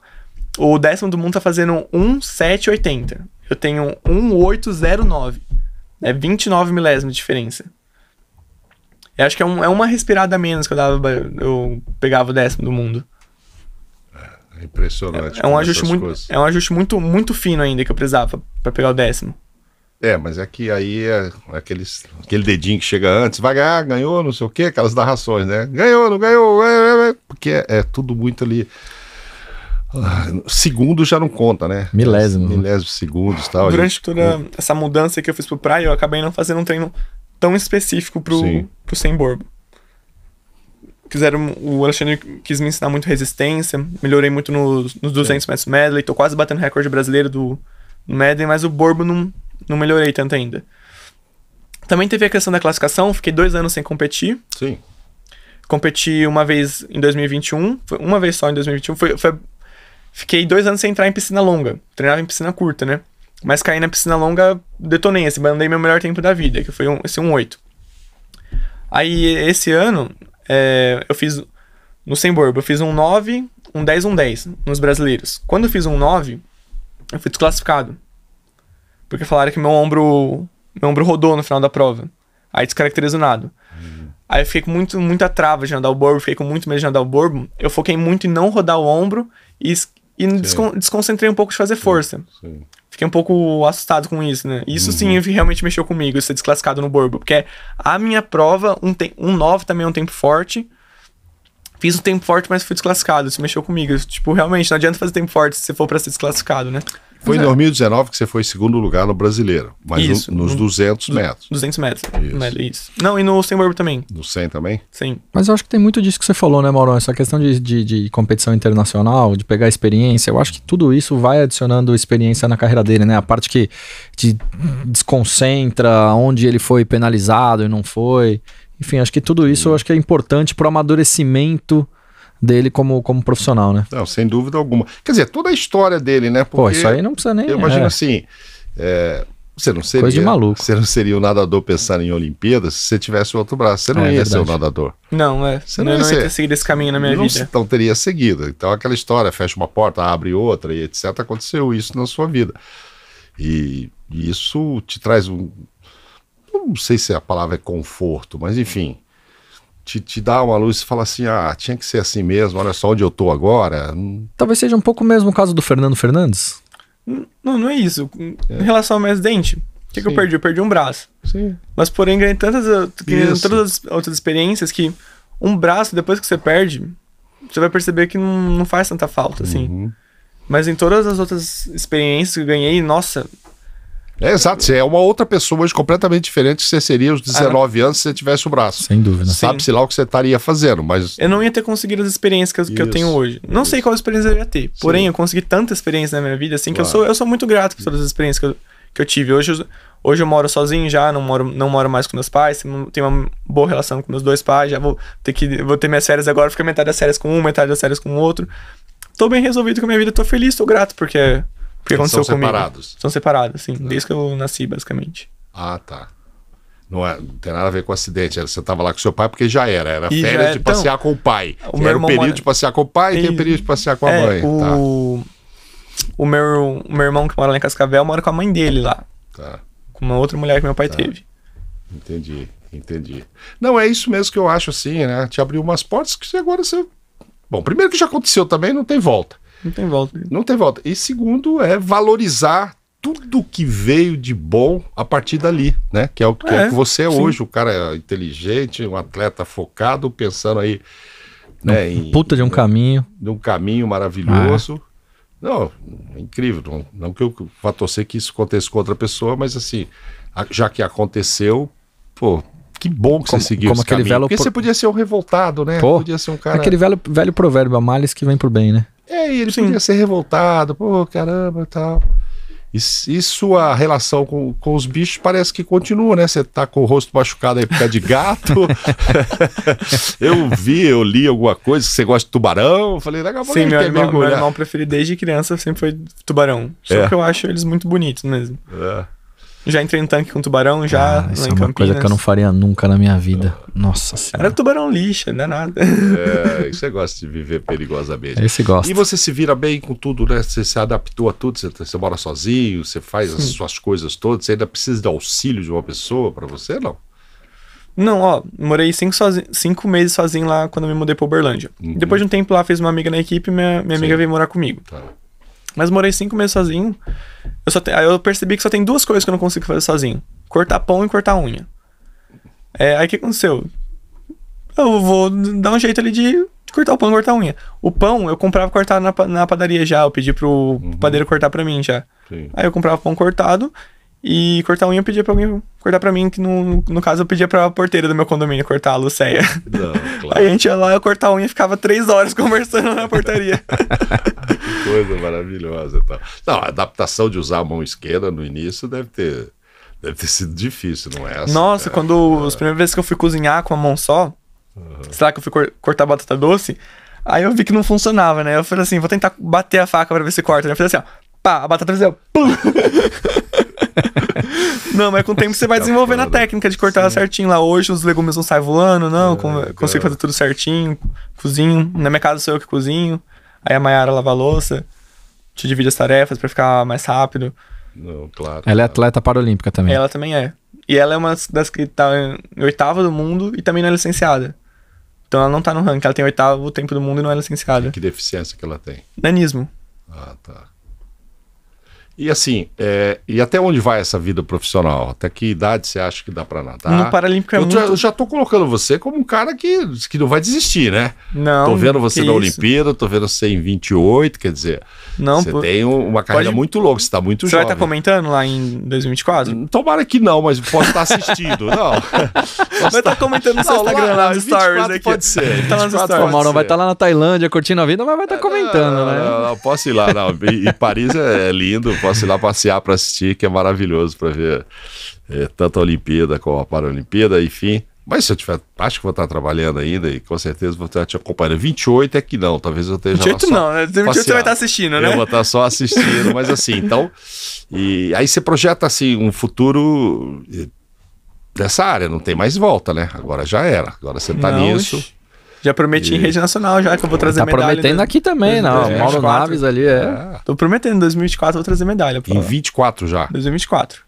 O décimo do mundo tá fazendo 1,780. Eu tenho 1,809. É 29 milésimos de diferença. Eu acho que é, um, é, uma respirada a menos que eu dava. Eu pegava o décimo do mundo. É, é impressionante. É, é um ajuste muito, é um ajuste muito, muito fino ainda que eu precisava para pegar o décimo. É, mas é que aí é aqueles, aquele dedinho que chega antes, vai ganhar, ganhou, não sei o quê, aquelas narrações, né? Ganhou, não ganhou, é, é, é porque é, é tudo muito ali. Ah, Segundo já não conta, né? Milésimo. Né? Milésimo segundos tal. Durante toda essa mudança que eu fiz pro praia, eu acabei não fazendo um treino tão específico pro, pro sem borbo. Quiseram, o Alexandre quis me ensinar muito resistência, melhorei muito nos, nos 200 é. metros medley, tô quase batendo recorde brasileiro do medley, mas o borbo não, não melhorei tanto ainda. Também teve a questão da classificação, fiquei dois anos sem competir. Sim. Competi uma vez em 2021, uma vez só em 2021. Foi, foi, fiquei dois anos sem entrar em piscina longa. Treinava em piscina curta, né? Mas caí na piscina longa, detonei, assim, mandei meu melhor tempo da vida, que foi um, esse 1,8. Um Aí, esse ano, é, eu fiz, no sem borbo, eu fiz um 9, um 10, um 10 nos brasileiros. Quando eu fiz um 9, eu fui desclassificado. Porque falaram que meu ombro. Meu ombro rodou no final da prova. Aí descaracterizo nada. Uhum. Aí eu fiquei com muito, muita trava de andar o borbo, fiquei com muito medo de andar o borbo. Eu foquei muito em não rodar o ombro e, e descon, desconcentrei um pouco de fazer sim, força. Sim. Fiquei um pouco assustado com isso, né? Isso uhum. sim realmente mexeu comigo, ser é desclassificado no borbo. Porque a minha prova, um, te, um 9 também é um tempo forte. Fiz um tempo forte, mas fui desclassificado. Isso mexeu comigo. Tipo, realmente, não adianta fazer tempo forte se você for pra ser desclassificado, né? Foi em 2019 é. que você foi segundo lugar no brasileiro, mas isso, no, nos 200 hum. metros. 200 metros. Isso. Né, isso. Não, e no 100 também. No 100 também? Sim. Mas eu acho que tem muito disso que você falou, né, Maurão? Essa questão de, de, de, competição internacional, de pegar experiência. Eu acho que tudo isso vai adicionando experiência na carreira dele, né? A parte que te desconcentra, onde ele foi penalizado e não foi. Enfim, acho que tudo isso eu acho que é importante para o amadurecimento dele como, como profissional, né? Não, sem dúvida alguma. Quer dizer, toda a história dele, né? Porque Pô, isso aí não precisa nem. Eu imagino é. assim. É, você não seria. Coisa de maluco. Você não seria o nadador pensando em Olimpíadas se você tivesse outro braço. Você não é, ia verdade. ser o nadador. Não, é. Você não, não ia, não ia ter seguido esse caminho na minha não, vida. então teria seguido. Então, aquela história, fecha uma porta, abre outra e etc. Aconteceu isso na sua vida. E, e isso te traz um. Não sei se a palavra é conforto, mas enfim, te, te dá uma luz e fala assim: ah, tinha que ser assim mesmo, olha só onde eu tô agora. Talvez seja um pouco mesmo o caso do Fernando Fernandes. Não, não é isso. É. Em relação ao meu dente o que, que, eu perdi? Eu perdi um braço. Sim. Mas, porém, ganhei tantas, eh, todas as outras experiências que um braço, depois que você perde, você vai perceber que não, não faz tanta falta, assim. Uhum. Mas em todas as outras experiências que eu ganhei, nossa, é exato, você é uma outra pessoa hoje completamente diferente que você seria aos 19 ah, anos se você tivesse o braço. Sem dúvida. Sabe-se lá o que você estaria fazendo, mas. Eu não ia ter conseguido as experiências que, eu tenho hoje. Não Isso. sei qual experiência eu ia ter. Porém, Sim. eu consegui tanta experiência na minha vida, assim, que claro. eu sou, eu sou muito grato por todas as experiências que eu, que eu tive. Hoje, eu, hoje eu moro sozinho já, não moro, não moro mais com meus pais, tenho uma boa relação com meus dois pais, já vou ter que. Vou ter minhas férias agora, fica metade das férias com um, metade das férias com o outro. Tô bem resolvido com a minha vida, tô feliz, tô grato, porque porque aconteceu são comigo. separados? São separados, sim. Tá. Desde que eu nasci, basicamente. Ah, tá. Não, é, não tem nada a ver com acidente. Você estava lá com seu pai porque já era. Era e férias era, de então, passear com o pai. O era o período mora... de passear com o pai e tem o período de passear com a é, mãe. O... Tá. O, meu, o meu irmão que mora lá em Cascavel mora com a mãe dele lá. Tá. Com uma outra mulher que meu pai tá. teve. Entendi, entendi. Não, é isso mesmo que eu acho assim, né? Te abriu umas portas que agora você. Bom, primeiro que já aconteceu também, não tem volta. Não tem volta. Não tem volta. E segundo é valorizar tudo que veio de bom a partir dali, né? Que é o que, é, é o que você é sim. hoje, o cara é inteligente, um atleta focado, pensando aí, né? Um, em, puta de um caminho. De um caminho maravilhoso. Ah. É. Não, é incrível. Não, não, que eu vá torcer que isso aconteça com outra pessoa, mas assim, já que aconteceu, pô, que bom que como, você seguiu como aquele caminho. velho Porque você podia ser um revoltado, né? Pô, podia ser um cara. Aquele velho, velho provérbio, a males que vem por bem, né? É, e ele Sim. podia ser revoltado, pô, caramba e tal. E, e sua relação com, com os bichos parece que continua, né? Você tá com o rosto machucado aí por causa de gato. eu vi, eu li alguma coisa, você gosta de tubarão. Falei, daqui a Sim, meu meu né? meu animal preferido desde criança sempre foi tubarão. Só é. que eu acho eles muito bonitos mesmo. É. Já entrei no tanque com tubarão, já ah, isso é uma Campinas. coisa que eu não faria nunca na minha vida. Nossa senhora. Era tubarão lixo, não é nada. É, você gosta de viver perigosamente. Esse gosta. E você se vira bem com tudo, né? Você se adaptou a tudo, você, você mora sozinho, você faz Sim. as suas coisas todas, você ainda precisa de auxílio de uma pessoa para você, não? Não, ó, morei cinco, sozinho, cinco meses sozinho lá quando me mudei pra Uberlândia. Uhum. Depois de um tempo lá, fiz uma amiga na equipe, minha, minha amiga veio morar comigo. Tá. Mas morei cinco meses sozinho. Eu, só te... aí eu percebi que só tem duas coisas que eu não consigo fazer sozinho: cortar pão e cortar unha. É, aí o que aconteceu? Eu vou dar um jeito ali de cortar o pão e cortar a unha. O pão eu comprava cortado na, na padaria já, eu pedi pro uhum. padeiro cortar pra mim já. Sim. Aí eu comprava pão cortado e cortar a unha eu pedia pra alguém cortar pra mim, que no, no caso eu pedia pra porteira do meu condomínio cortar a Luceia. Não, claro. Aí a gente ia lá, eu cortar a unha e ficava três horas conversando na portaria. que coisa maravilhosa. Tá. Não, a adaptação de usar a mão esquerda no início deve ter, deve ter sido difícil, não é? Assim? Nossa, é. quando é. as primeiras vezes que eu fui cozinhar com a mão só, uhum. que eu fui cor cortar batata doce, aí eu vi que não funcionava, né? Eu falei assim, vou tentar bater a faca pra ver se corta. Né? Eu falei assim, ó pá, a batata fazia assim, pum. não, mas com o tempo você vai é desenvolvendo a técnica de cortar ela certinho lá. Hoje os legumes não saem voando, não. É, consigo fazer tudo certinho. Cozinho. Na minha casa sou eu que cozinho. Aí a Mayara lava a louça. Te divide as tarefas para ficar mais rápido. Não, claro. Ela é atleta paralímpica também. Ela também é. E ela é uma das que tá em oitava do mundo e também não é licenciada. Então ela não tá no ranking, ela tem oitavo tempo do mundo e não é licenciada. Que deficiência que ela tem? Nanismo. Ah, tá. E assim, é, e até onde vai essa vida profissional? Até que idade você acha que dá para nadar? No Paralímpico é eu, muito... eu já tô colocando você como um cara que, que não vai desistir, né? Não. Tô vendo você na isso? Olimpíada, tô vendo você em 28, quer dizer, não, você tem uma carreira pode... muito longa, você tá muito você tá jovem. Você vai estar tá comentando lá em 2024? Hum, tomara que não, mas pode estar tá assistindo, não. Vai estar tá comentando no seu Instagram, lá, nos stories aqui. pode ser. Tá nas stories. O Maurão vai estar tá lá na Tailândia curtindo a vida, mas vai estar é, comentando, não, né? Não, não, posso ir lá, não. e Paris é lindo, posso ir lá passear para assistir, que é maravilhoso para ver é, tanto a Olimpíada como a Paralimpíada, enfim. Mas se eu tiver, acho que vou estar trabalhando ainda e com certeza vou estar te acompanhando. 28 é que não, talvez eu esteja 28 não, 28 né? passeado. você vai estar assistindo, né? Eu vou estar só assistindo, mas assim, então. E aí você projeta assim um futuro eh, dessa área, não tem mais volta, né? Agora já era. Agora você está nisso. Já prometi e... em rede nacional já que eu vou trazer tá medalha. Tá prometendo aqui também, não, não. Mauro Naves ali, é. Tô prometendo, em 2024 eu vou trazer medalha. Em 24 já? 2024.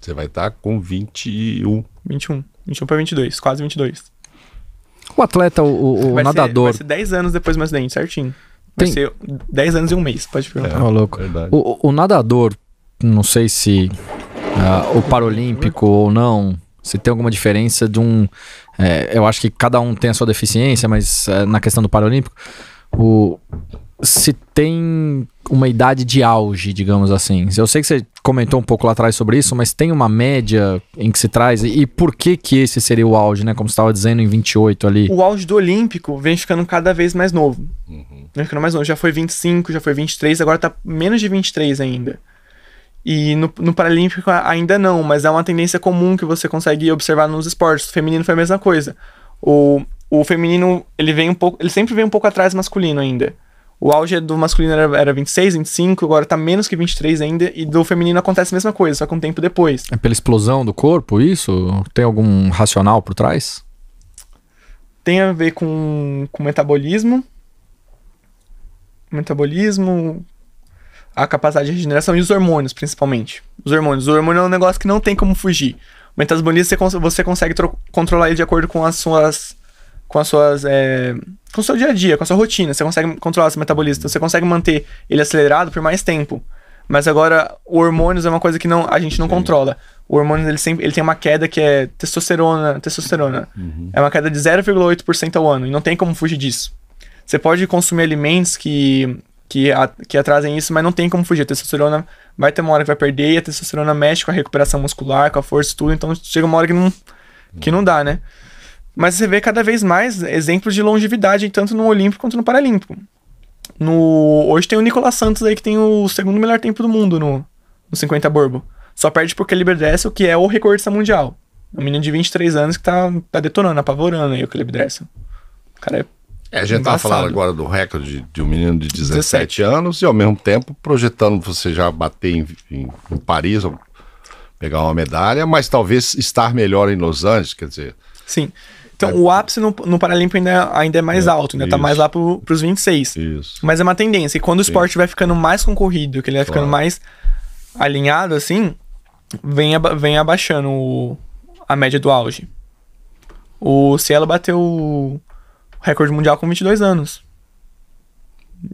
Você vai estar tá com 21. 21. 21 para 22, quase 22. O atleta, o, o vai nadador... Ser, vai ser 10 anos depois mais dentro, certinho. Vai Tem... ser 10 anos e um mês, pode perguntar. É, oh, louco. O, o, nadador, não sei se uh, o paralímpico ou não, se tem alguma diferença de um é, eu acho que cada um tem a sua deficiência, mas é, na questão do Paralímpico, o, se tem uma idade de auge, digamos assim. Eu sei que você comentou um pouco lá atrás sobre isso, mas tem uma média em que se traz e, e por que que esse seria o auge, né? Como você estava dizendo em 28 ali. O auge do Olímpico vem ficando cada vez mais novo. Uhum. Vem ficando mais novo. Já foi 25, já foi 23, agora tá menos de 23 ainda. E no, no Paralímpico ainda não, mas é uma tendência comum que você consegue observar nos esportes. O feminino foi a mesma coisa. O, o feminino, ele vem um pouco. Ele sempre vem um pouco atrás do masculino ainda. O auge do masculino era, era 26, 25, agora tá menos que 23 ainda, e do feminino acontece a mesma coisa, só que um tempo depois. É pela explosão do corpo isso? Tem algum racional por trás? Tem a ver com, com metabolismo. Metabolismo, a capacidade de regeneração e os hormônios, principalmente. Os hormônios. O hormônio é um negócio que não tem como fugir. O metabolismo você, cons você consegue controlar ele de acordo com as suas. Com as suas. É, com o seu dia a dia, com a sua rotina. Você consegue controlar seu metabolismo. você consegue manter ele acelerado por mais tempo. Mas agora, o hormônios é uma coisa que não, a gente não Sim. controla. O hormônio ele, sempre, ele tem uma queda que é testosterona. Testosterona. Uhum. É uma queda de 0,8% ao ano. E não tem como fugir disso. Você pode consumir alimentos que que, a, que atrasem isso, mas não tem como fugir. A testosterona vai ter uma hora que vai perder e a testosterona mexe com a recuperação muscular, com a força e tudo, então chega uma hora que não, que não dá, né? Mas você vê cada vez mais exemplos de longevidade, tanto no Olímpico quanto no Paralímpico. No, hoje tem o Nicolas Santos aí que tem o segundo melhor tempo do mundo no, no 50 Borbo. Só perde pro Calibre Dressel, que é o recordista mundial. É um menino de 23 anos que tá, tá detonando, apavorando aí o Calibre Dressel. O cara é é, a gente estava falando agora do recorde de um menino de 17, 17, anos e ao mesmo tempo projetando você já bater em, em, em Paris, ou pegar uma medalha, mas talvez estar melhor em Los Angeles, quer dizer. Sim. Então, é... o ápice no, no Paralímpico ainda, é, ainda é mais é, alto, ainda está mais lá para os 26. Isso. Mas é uma tendência. E quando o esporte Sim. vai ficando mais concorrido, que ele vai ficando mais alinhado, assim, vem, vem abaixando o, a média do auge. O Cielo bateu recorde mundial com 22 anos.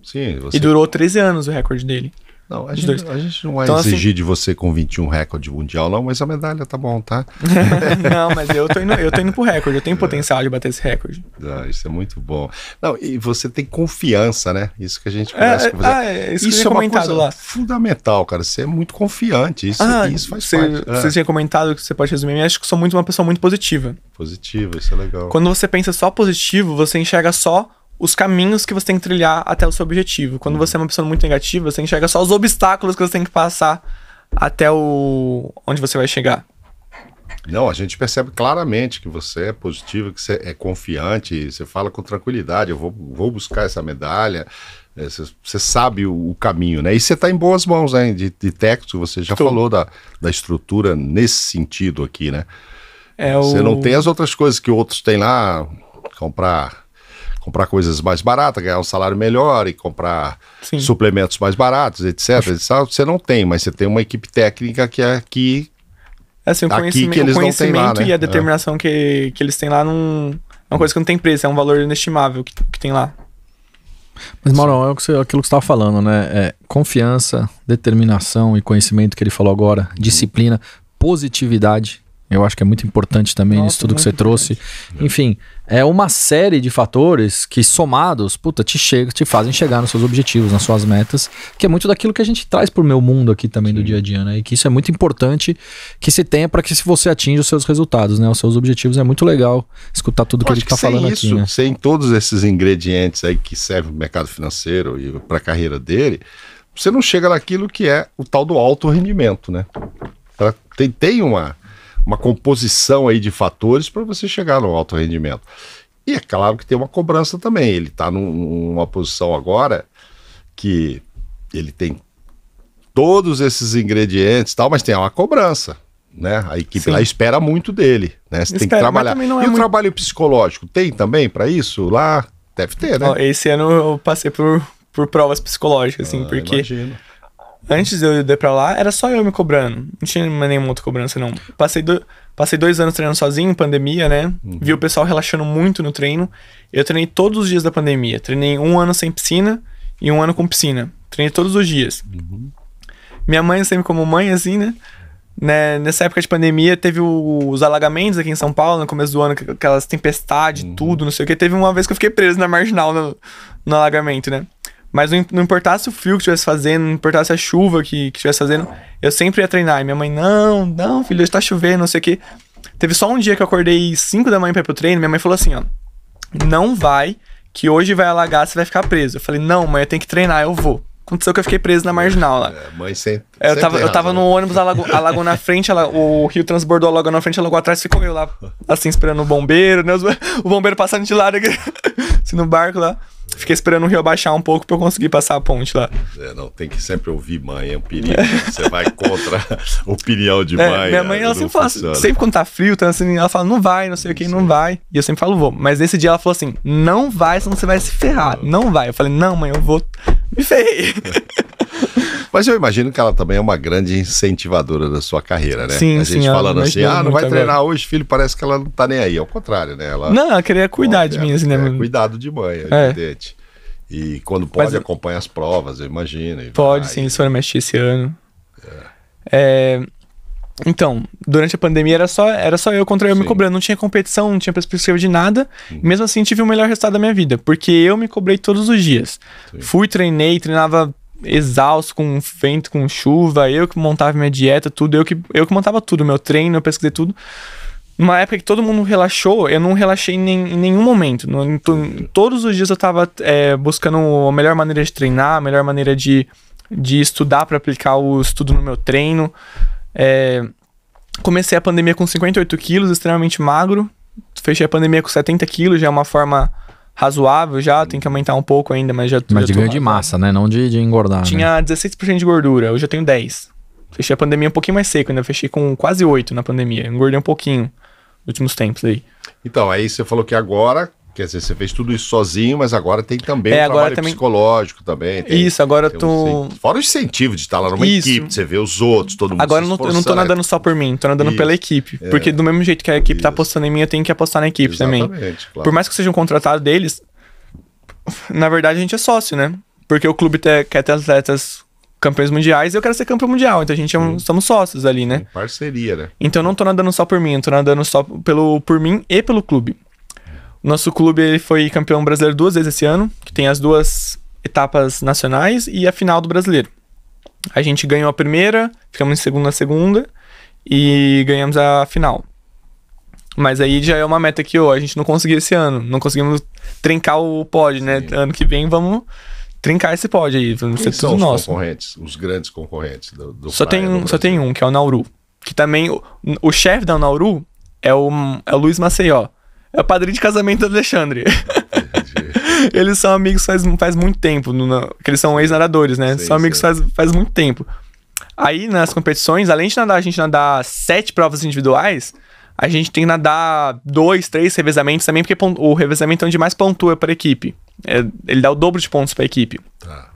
Sim, você... E durou 13 anos o recorde dele. Não, a, gente, a gente, não vai então, assim, exigir assim... de você com 21 recorde mundial, não, mas a medalha tá bom, tá? não, mas eu tô, indo, eu tô indo pro recorde, eu tenho é. potencial de bater esse recorde. Ah, isso é muito bom. Não, e você tem confiança, né? Isso que a gente conhece é, você. Ah, é, isso, isso é uma coisa lá. fundamental, cara. Você é muito confiante, isso, ah, isso faz você, parte. É. Você tinha comentado que você pode resumir, eu acho que sou muito uma pessoa muito positiva positivo, isso é legal. Quando você pensa só positivo, você enxerga só os caminhos que você tem que trilhar até o seu objetivo. Quando uhum. você é uma pessoa muito negativa, você enxerga só os obstáculos que você tem que passar até o onde você vai chegar. Não, a gente percebe claramente que você é positivo, que você é confiante, você fala com tranquilidade, eu vou, vou buscar essa medalha. É, você sabe o, caminho, né? E você está em boas mãos, né? De, de texto, você já Tô. falou da, da estrutura nesse sentido aqui, né? É o... Você não tem as outras coisas que outros têm lá, comprar comprar coisas mais baratas, ganhar um salário melhor e comprar Sim. suplementos mais baratos, etc, etc. Você não tem, mas você tem uma equipe técnica que é aqui. Assim, o conhecimento, que eles o conhecimento não têm lá, né? e a é. determinação é. que, que eles têm lá não, é uma coisa que não tem preço, é um valor inestimável que, que tem lá. Mas, Mauro, é aquilo que você estava falando, né? É confiança, determinação e conhecimento que ele falou agora, disciplina, positividade. Eu acho que é muito importante também Nossa, isso tudo que você trouxe. Enfim, é uma série de fatores que somados, puta, te chega, te fazem chegar nos seus objetivos, nas suas metas, que é muito daquilo que a gente traz pro meu mundo aqui também Sim. do dia a dia, né? E que isso é muito importante que se tenha para que se você atinja os seus resultados, né? Os seus objetivos é muito legal escutar tudo que a gente está falando isso, aqui, né? Sem todos esses ingredientes aí que servem o mercado financeiro e para a carreira dele, você não chega naquilo que é o tal do alto rendimento, né? Tem, tem uma uma composição aí de fatores para você chegar no alto rendimento. E é claro que tem uma cobrança também. Ele está numa posição agora que ele tem todos esses ingredientes tal, mas tem uma cobrança. Né? A equipe Sim. lá espera muito dele. Né? Você tem que trabalhar. É e muito... o trabalho psicológico tem também para isso lá? Deve ter, né? Ó, esse ano eu passei por, por provas psicológicas, assim, ah, porque. Imagino Antes de eu ir pra lá, era só eu me cobrando. Não tinha nenhuma outra cobrança, não. Passei, do... Passei dois anos treinando sozinho, pandemia, né? Uhum. Vi o pessoal relaxando muito no treino. Eu treinei todos os dias da pandemia. Treinei um ano sem piscina e um ano com piscina. Treinei todos os dias. Uhum. Minha mãe, é sempre como mãe, assim, né? né? Nessa época de pandemia, teve o, os alagamentos aqui em São Paulo, no começo do ano, aquelas tempestades, uhum. tudo, não sei o que. Teve uma vez que eu fiquei preso na marginal no, no alagamento, né? Mas não importasse o frio que estivesse fazendo, não importasse a chuva que estivesse fazendo, eu sempre ia treinar. E minha mãe, não, não, filho, está chovendo, não sei o quê. Teve só um dia que eu acordei 5 da manhã para ir pro treino, minha mãe falou assim, ó, não vai, que hoje vai alagar, você vai ficar preso. Eu falei, não, mãe, eu tenho que treinar, eu vou. Aconteceu que eu fiquei preso na marginal lá. É, mãe sempre é, eu tava, eu tava no ônibus, a lagoa na frente, o rio transbordou, lagoa na frente, lagoa atrás, ficou eu lá, assim, esperando o bombeiro, né? O bombeiro passando de lado assim, no barco lá. Fiquei esperando o rio abaixar um pouco pra eu conseguir passar a ponte lá. É, não, tem que sempre ouvir mãe, é um perigo. Você vai contra a opinião de é, mãe. É, minha mãe, ela sempre fala, assim, sempre quando tá frio, tá assim, ela fala, não vai, não sei o que, não vai. E eu sempre falo, vou. Mas nesse dia ela falou assim, não vai, senão você vai se ferrar. Ah. Não vai. Eu falei, não, mãe, eu vou. Me ferrei. Mas eu imagino que ela também também é uma grande incentivadora da sua carreira, né? Sim, a gente sim, falando assim, é ah, não vai treinar agora. hoje, filho, parece que ela não tá nem aí. Ao contrário, né? Ela, não, ela queria cuidar de mim, assim, né? É, cuidado de mãe, é, é. evidente. E quando pode, Mas, acompanha as provas, eu imagino. Pode, vai, sim, eles foram mexer esse ano. É. é... Então, durante a pandemia era só, era só eu contra eu Sim. me cobrando. Não tinha competição, não tinha perspectiva de nada. Uhum. Mesmo assim, tive o melhor resultado da minha vida, porque eu me cobrei todos os dias. Sim. Fui, treinei, treinava exausto, com vento, com chuva, eu que montava minha dieta, tudo, eu que, eu que montava tudo, meu treino, eu pesquisei tudo. Numa época que todo mundo relaxou, eu não relaxei nem, em nenhum momento. No, em, todos os dias eu estava é, buscando a melhor maneira de treinar, a melhor maneira de, de estudar para aplicar o estudo no meu treino. É, comecei a pandemia com 58 quilos, extremamente magro. Fechei a pandemia com 70 quilos, já é uma forma razoável já, tem que aumentar um pouco ainda, mas já Mas já de ganho de massa, né? Não de, de engordar. Tinha né? 16% de gordura, hoje eu tenho 10. Fechei a pandemia um pouquinho mais seco, ainda fechei com quase 8 na pandemia. Engordei um pouquinho nos últimos tempos aí. Então, aí é você falou que agora Quer dizer, você fez tudo isso sozinho, mas agora tem também é, um trabalho também... psicológico também. Tem, isso, agora tem tô... Um... Fora o incentivo de estar lá numa isso. equipe, você vê os outros, todo mundo Agora eu não, eu não tô nadando só por mim, tô nadando isso. pela equipe. É. Porque do mesmo jeito que a equipe tá isso. tá apostando em mim, eu tenho que apostar na equipe Exatamente, também. Claro. Por mais que seja um contratado deles, na verdade a gente é sócio, né? Porque o clube quer ter atletas campeões mundiais e eu quero ser campeão mundial. Então a gente é um, somos sócios ali, né? parceria, né? Então eu não tô nadando só por mim, eu tô nadando só pelo, por mim e pelo clube. Nosso clube ele foi campeão brasileiro duas vezes esse ano, que tem as duas etapas nacionais e a final do brasileiro. A gente ganhou a primeira, ficamos em segunda na segunda e ganhamos a final. Mas aí já é uma meta que oh, a gente não conseguiu esse ano. Não conseguimos trincar o pódio, né? Sim. Ano que vem vamos trincar esse pódio aí. Vamos ser são os nosso. concorrentes, os grandes concorrentes do, do só tem um, Só tem um, que é o Nauru. Que também. O, o chefe da Nauru é o, é o Luiz Maceió é o padrinho de casamento do Alexandre. eles são amigos faz, faz muito tempo, no, no, que eles são ex-nadadores, né? Sei, são amigos faz, faz muito tempo. Aí nas competições, além de nadar, a gente nadar sete provas individuais, a gente tem que nadar dois, três revezamentos também, porque o revezamento é onde mais pontua para equipe. É, ele dá o dobro de pontos para equipe. Tá.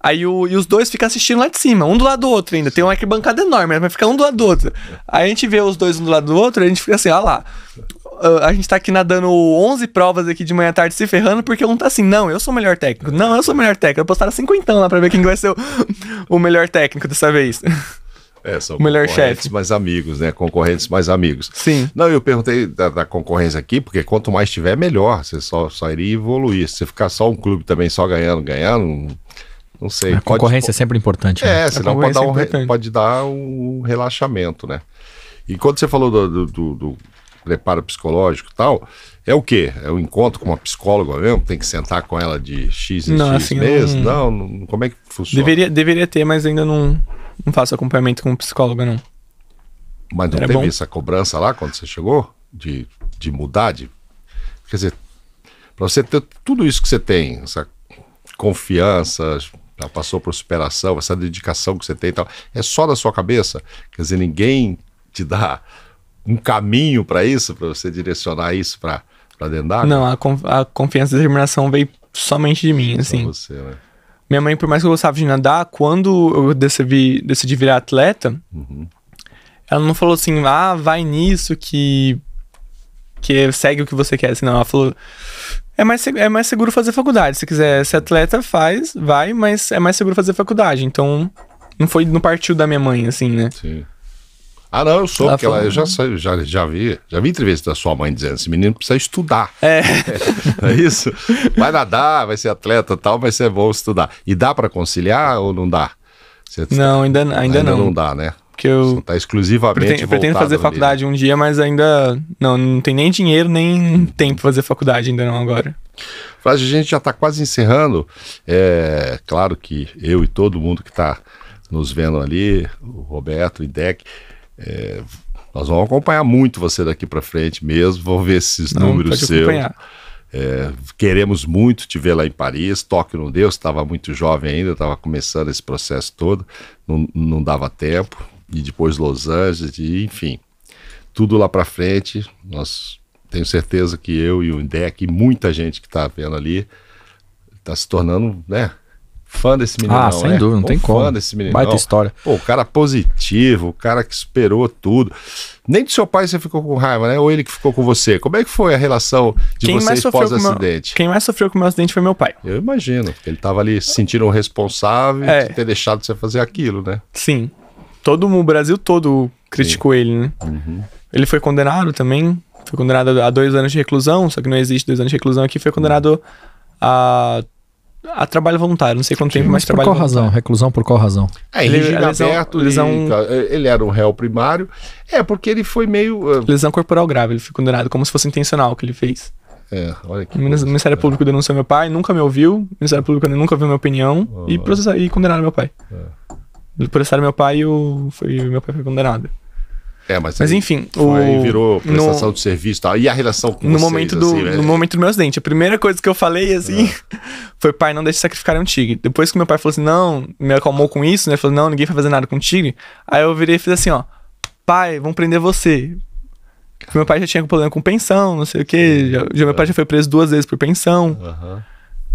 Aí o, e os dois ficam assistindo lá de cima, um do lado do outro ainda. Tem uma arquibancada enorme, mas fica um do lado do outro. Aí a gente vê os dois um do lado do outro e a gente fica assim, ó lá. Ah, a gente tá aqui nadando 11 provas aqui de manhã à tarde se ferrando, porque um tá assim, não, eu sou o melhor técnico, não, eu sou o melhor técnico. Eu postaram 50 lá pra ver quem vai ser o, o melhor técnico dessa vez. É, são melhor concorrentes mais amigos, né? Concorrentes mais amigos. Sim. Não, eu perguntei da, da, concorrência aqui, porque quanto mais tiver, melhor. Você só, só iria evoluir. Se você ficar só um clube também, só ganhando, ganhando, não sei. A concorrência pode, é sempre importante. Né? É, senão pode dar, é um, é pode dar um relaxamento, né? E quando você falou do, do, do, preparo psicológico e tal, é o quê? É um encontro com uma psicóloga mesmo? Tem que sentar com ela de X em não, X assim, meses? Não... Não, não, como é que funciona? Deveria, deveria ter, mas ainda não, não faço acompanhamento com psicóloga, não. Mas não Era teve bom? essa cobrança lá quando você chegou? De, de mudar? De, quer dizer, para você ter tudo isso que você tem, essa confiança, já passou por superação, essa dedicação que você tem e tal, é só da sua cabeça? Quer dizer, ninguém te dá um caminho para isso, para você direcionar isso para dentro d'água? Não, a, conf a confiança e determinação veio somente de mim, Só assim. Você, né? Minha mãe, por mais que eu gostava de nadar, quando eu decidi, decidi virar atleta, uhum. ela não falou assim, ah, vai nisso que, que segue o que você quer. Assim, não, ela falou, é mais, é mais seguro fazer faculdade. Se quiser ser atleta, faz, vai, mas é mais seguro fazer faculdade. Então, não foi, não partiu da minha mãe, assim, né? Sim. Ah, não, eu sou, ela que ela, eu já, já, já vi, já vi entrevista da sua mãe dizendo: esse menino precisa estudar. É. é, é isso? Vai nadar, vai ser atleta tal, vai ser é bom estudar. E dá para conciliar ou não dá? Você tá- não, ainda, ainda, ainda não. não dá, né? Porque eu Você tá exclusivamente pretendo, pretendo fazer faculdade um dia, mas ainda não, não tem nem dinheiro, nem tempo para fazer faculdade ainda não agora. Flávio, a gente já está quase encerrando. É claro que eu e todo mundo que está nos vendo ali, o Roberto, o IDEC, é, nós vamos acompanhar muito você daqui para frente mesmo, vamos ver esses não, números seus. É, queremos muito te ver lá em Paris. Toque no Deus, estava muito jovem ainda, estava começando esse processo todo, não, não dava tempo. E depois Los Angeles, e, enfim, tudo lá para frente. Nós tenho certeza que eu e o Indec e muita gente que está vendo ali está se tornando, né? fã desse menino. Ah, sem né? dúvida, não tem fã como. Fã desse menino. Baita história. Pô, o cara positivo, o cara que esperou tudo. Nem do seu pai você ficou com raiva, né? Ou ele que ficou com você. Como é que foi a relação de quem vocês pós-acidente? Meu... Quem mais sofreu com o meu acidente foi meu pai. Eu imagino. Ele tava ali se sentindo o responsável é. de ter deixado você fazer aquilo, né? Sim. Todo o Brasil todo criticou Sim. ele, né? Uhum. Ele foi condenado também. Foi condenado a dois anos de reclusão, só que não existe dois anos de reclusão aqui. Foi condenado a a ah, trabalho voluntário, não sei quanto Sim, tempo, mas, mas trabalho por qual voluntário. razão? Reclusão por qual razão? É, ele, ele lesão, aberto, lesão, eh, ele era um réu primário. É, porque ele foi meio... Uh... Lesão corporal grave, ele foi condenado como se fosse intencional que ele fez. É, olha aqui. O Ministério é. Público denunciou meu pai, nunca me ouviu, o Ministério Público nunca viu minha opinião e, e condenaram meu pai. É. Processaram meu pai e o, foi, meu pai foi condenado. É, mas, mas enfim. Foi, o... Virou prestação no... de serviço e tal. E a relação com no vocês, momento assim, do assim, No momento do meu acidente, A primeira coisa que eu falei, assim, ah. foi: pai, não deixe sacrificar um tigre. Depois que meu pai falou assim, não, me acalmou com isso, né? Falou, não, ninguém vai fazer nada com tigre. Aí eu virei e fiz assim: ó, pai, vão prender você. Porque meu pai já tinha problema com pensão, não sei o quê. Já, já meu pai já foi preso duas vezes por pensão. Aham. Uhum.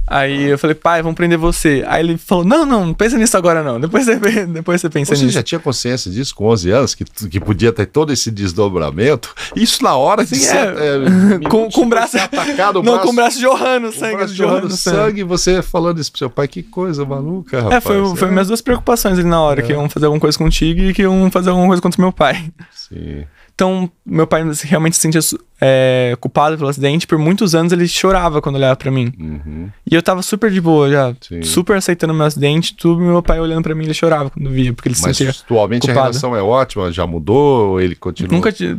Aí eu falei, pai, vamos prender você. Aí ele falou, não, não, não pensa nisso agora não. Depois você, depois você pensa você nisso. Você já tinha consciência disso com 11 anos, que, que podia ter todo esse desdobramento? Isso na hora de Sim, ser, é, é, com, com braço, atacado, o braço... Não, com o braço jorrando sangue. Braço jorrando sangue, sangue, você falando isso pro seu pai, que coisa maluca, é, rapaz. É, foi, é. foi minhas duas preocupações ali na hora, que é. iam fazer alguma coisa contigo e que iam fazer alguma coisa contra o meu pai. Sim. Então, meu pai realmente se sentia é, culpado pelo acidente. Por muitos anos ele chorava quando olhava para mim. Uhum. E eu tava super de boa já, Sim. super aceitando meu acidente. Tudo meu pai olhando para mim, ele chorava quando via, porque ele se sentia. Mas atualmente culpado. a relação é ótima, já mudou, ele continua. Nunca. te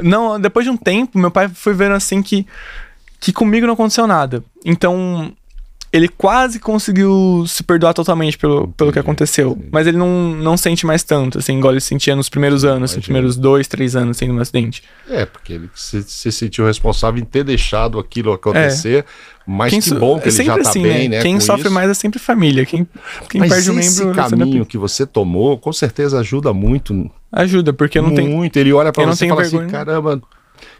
Não, depois de um tempo, meu pai foi vendo assim que que comigo não aconteceu nada. Então, ele quase conseguiu se perdoar totalmente pelo, pelo que aconteceu. Mas ele não, não sente mais tanto, assim, igual ele sentia nos primeiros anos, assim, nos primeiros dois, três anos sendo assim, um acidente. É, porque ele se, se, sentiu responsável em ter deixado aquilo acontecer, é. mas quem que bom que é ele já tá assim, né? bem, né? Quem sofre isso. mais é sempre família. Quem, quem mas perde o um membro. Esse é caminho que você tomou, com certeza ajuda muito. Ajuda, porque não muito. Muito, ele olha pra eu você e fala assim, vergonha. assim: caramba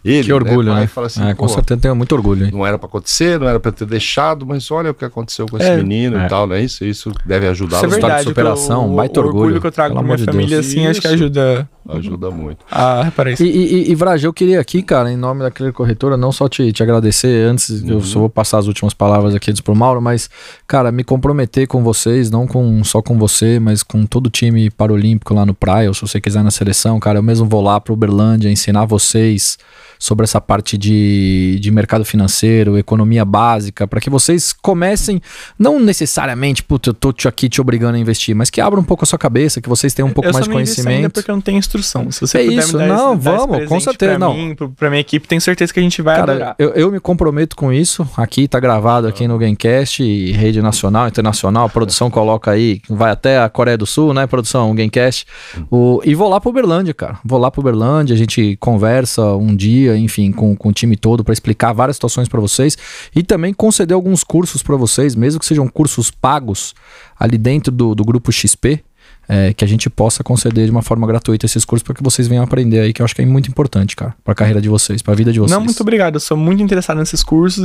ele. Que né, orgulho, né? né? Fala assim, é, com certeza tenho muito orgulho. Hein? Não era para acontecer, não era para ter deixado, mas olha o que aconteceu com esse é, menino é. e tal, não é isso? Isso deve ajudar. Isso é verdade, de superação, o, baita orgulho. orgulho que eu trago para minha de família, Deus. assim, isso. acho que ajuda ajuda muito. Ah, peraí. E, e, e Vraj, eu queria aqui, cara, em nome da Clear Corretora, não só te, te agradecer antes, uhum. eu só vou passar as últimas palavras aqui antes pro Mauro, mas, cara, me comprometer com vocês, não com só com você, mas com todo o time paralímpico lá no Praia, ou se você quiser na seleção, cara, eu mesmo vou lá pro Uberlândia ensinar vocês sobre essa parte de, de mercado financeiro, economia básica, para que vocês comecem, não necessariamente, puta, eu tô aqui te obrigando a investir, mas que abra um pouco a sua cabeça, que vocês tenham um pouco eu mais de conhecimento. Ainda porque eu não tenho instrução. Se você é puder isso. me dar Não, esse, vamos, esse com certeza. Pra não. mim, pra minha equipe, tenho certeza que a gente vai Cara, adorar. Eu, eu me comprometo com isso. Aqui tá gravado aqui no Gamecast, e rede nacional, internacional. A produção coloca aí, vai até a Coreia do Sul, né, produção? Gamecast. O, e vou lá pro Berlândia, cara. Vou lá pro Berlândia, a gente conversa um dia, enfim, com, com o time todo para explicar várias situações para vocês e também conceder alguns cursos para vocês, mesmo que sejam cursos pagos ali dentro do, do grupo XP é, que a gente possa conceder de uma forma gratuita esses cursos para que vocês venham aprender aí, que eu acho que é muito importante, cara, para a carreira de vocês, para a vida de vocês. Não, muito obrigado. Eu sou muito interessado nesses cursos.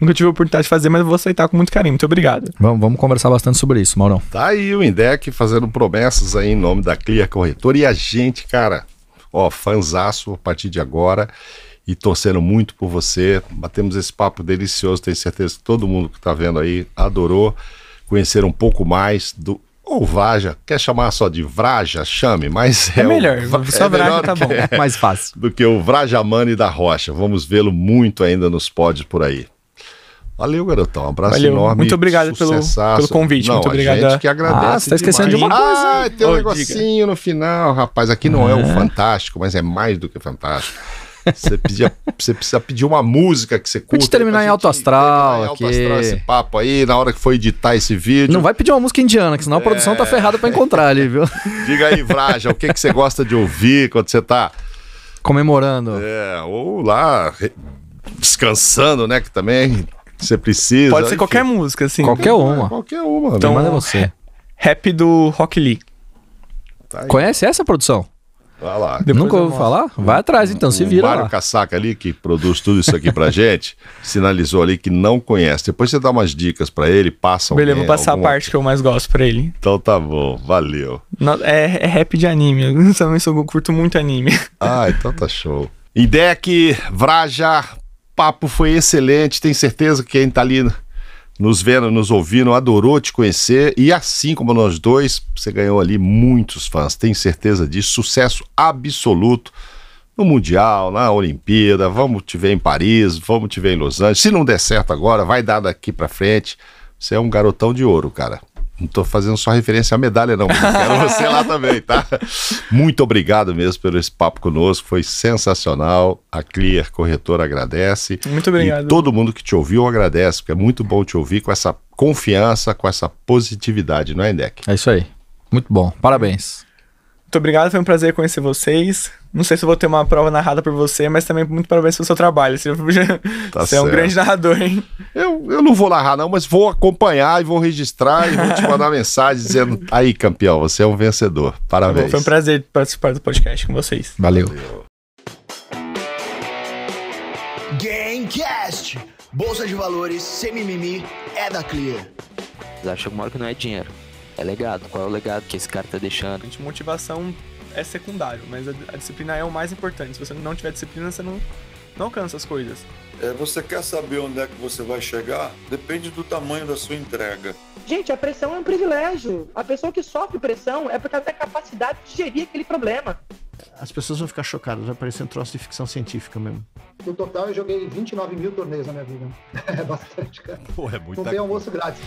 Nunca tive a oportunidade de fazer, mas vou aceitar com muito carinho. Muito obrigado. Vamos, vamos conversar bastante sobre isso, Maurão. Tá aí o Indec fazendo promessas aí em nome da Clear Corretora e a gente, cara, ó, fanzaço a partir de agora e torcendo muito por você. Batemos esse papo delicioso, tenho certeza que todo mundo que está vendo aí adorou conhecer um pouco mais do ou Vaja, quer chamar só de Vraja, chame, mas é, é melhor, o, só é Vraja melhor tá bom, é, mais fácil. Do que o Vrajamani da Rocha. Vamos vê-lo muito ainda nos pods por aí. Valeu, garotão. Um abraço Valeu. enorme. Muito obrigado pelo, pelo, convite. Não, muito obrigado. A gente que agradece. Ah, você tá esquecendo demais. de uma coisa. Ah, tem um negocinho diga. no final, rapaz. Aqui não é. é o ah. fantástico, mas é mais do que fantástico. Você pedia, você precisa pedir uma música que você curta. Pode terminar em alto astral. Em alto que... astral esse papo aí, na hora que for editar esse vídeo. Não vai pedir uma música indiana, que senão a é... produção tá ferrada para encontrar ali, viu? Diga aí, Vraja, o que, que você gosta de ouvir quando você tá. Comemorando. É, ou lá, descansando, né? Que também você precisa. Pode ser enfim. qualquer música, assim. Qualquer é, uma. Qualquer uma. Então, manda é você. Rap do Rock Lee. Tá Conhece essa produção? Vai lá. Nunca ouviu falar? Vai atrás então, se vira. O Mário lá. Caçaca ali, que produz tudo isso aqui pra gente, sinalizou ali que não conhece. Depois você dá umas dicas pra ele, passa um. Beleza, vou passar alguma... a parte que eu mais gosto pra ele. Então tá bom, valeu. Não, é, é rap de anime, eu também sou, eu curto muito anime. Ah, então tá show. Ideia que Vraja, papo foi excelente, tem certeza que quem tá ali nos vendo, nos ouvindo, adorou te conhecer e assim como nós dois, você ganhou ali muitos fãs, tenho certeza disso, sucesso absoluto no Mundial, na Olimpíada, vamos te ver em Paris, vamos te ver em Los Angeles. Se não der certo agora, vai dar daqui para frente. Você é um garotão de ouro, cara não estou fazendo só referência à medalha, não. Quero você lá também, tá? Muito obrigado mesmo pelo esse papo conosco. Foi sensacional. A Clear Corretora agradece. Muito obrigado. E todo mundo que te ouviu agradece, porque é muito bom te ouvir com essa confiança, com essa positividade, não é, Indec? É isso aí. Muito bom. Parabéns. Muito obrigado, foi um prazer conhecer vocês. Não sei se vou ter uma prova narrada por você, mas também muito parabéns pelo seu trabalho. Você, tá você é um grande narrador, hein? Eu, eu não vou narrar, não, mas vou acompanhar e vou registrar e vou te mandar mensagem dizendo: aí, campeão, você é um vencedor. Parabéns. Tá foi um prazer participar do podcast com vocês. Valeu. Gamecast! Bolsa de valores, semimimi, é da Clear. Acho que o maior que não é dinheiro é legado. Qual é o legado que esse cara tá deixando? A motivação é secundário, mas a, a, disciplina é o mais importante. Se você não tiver disciplina, você não, não alcança as coisas. É, você quer saber onde é que você vai chegar? Depende do tamanho da sua entrega. Gente, a pressão é um privilégio. A pessoa que sofre pressão é porque causa da capacidade de gerir aquele problema. As pessoas vão ficar chocadas, vai parecer um troço de ficção científica mesmo. No total, eu joguei 29 mil torneios na minha vida. É bastante, cara. Pô, é muito. Não tem almoço grátis.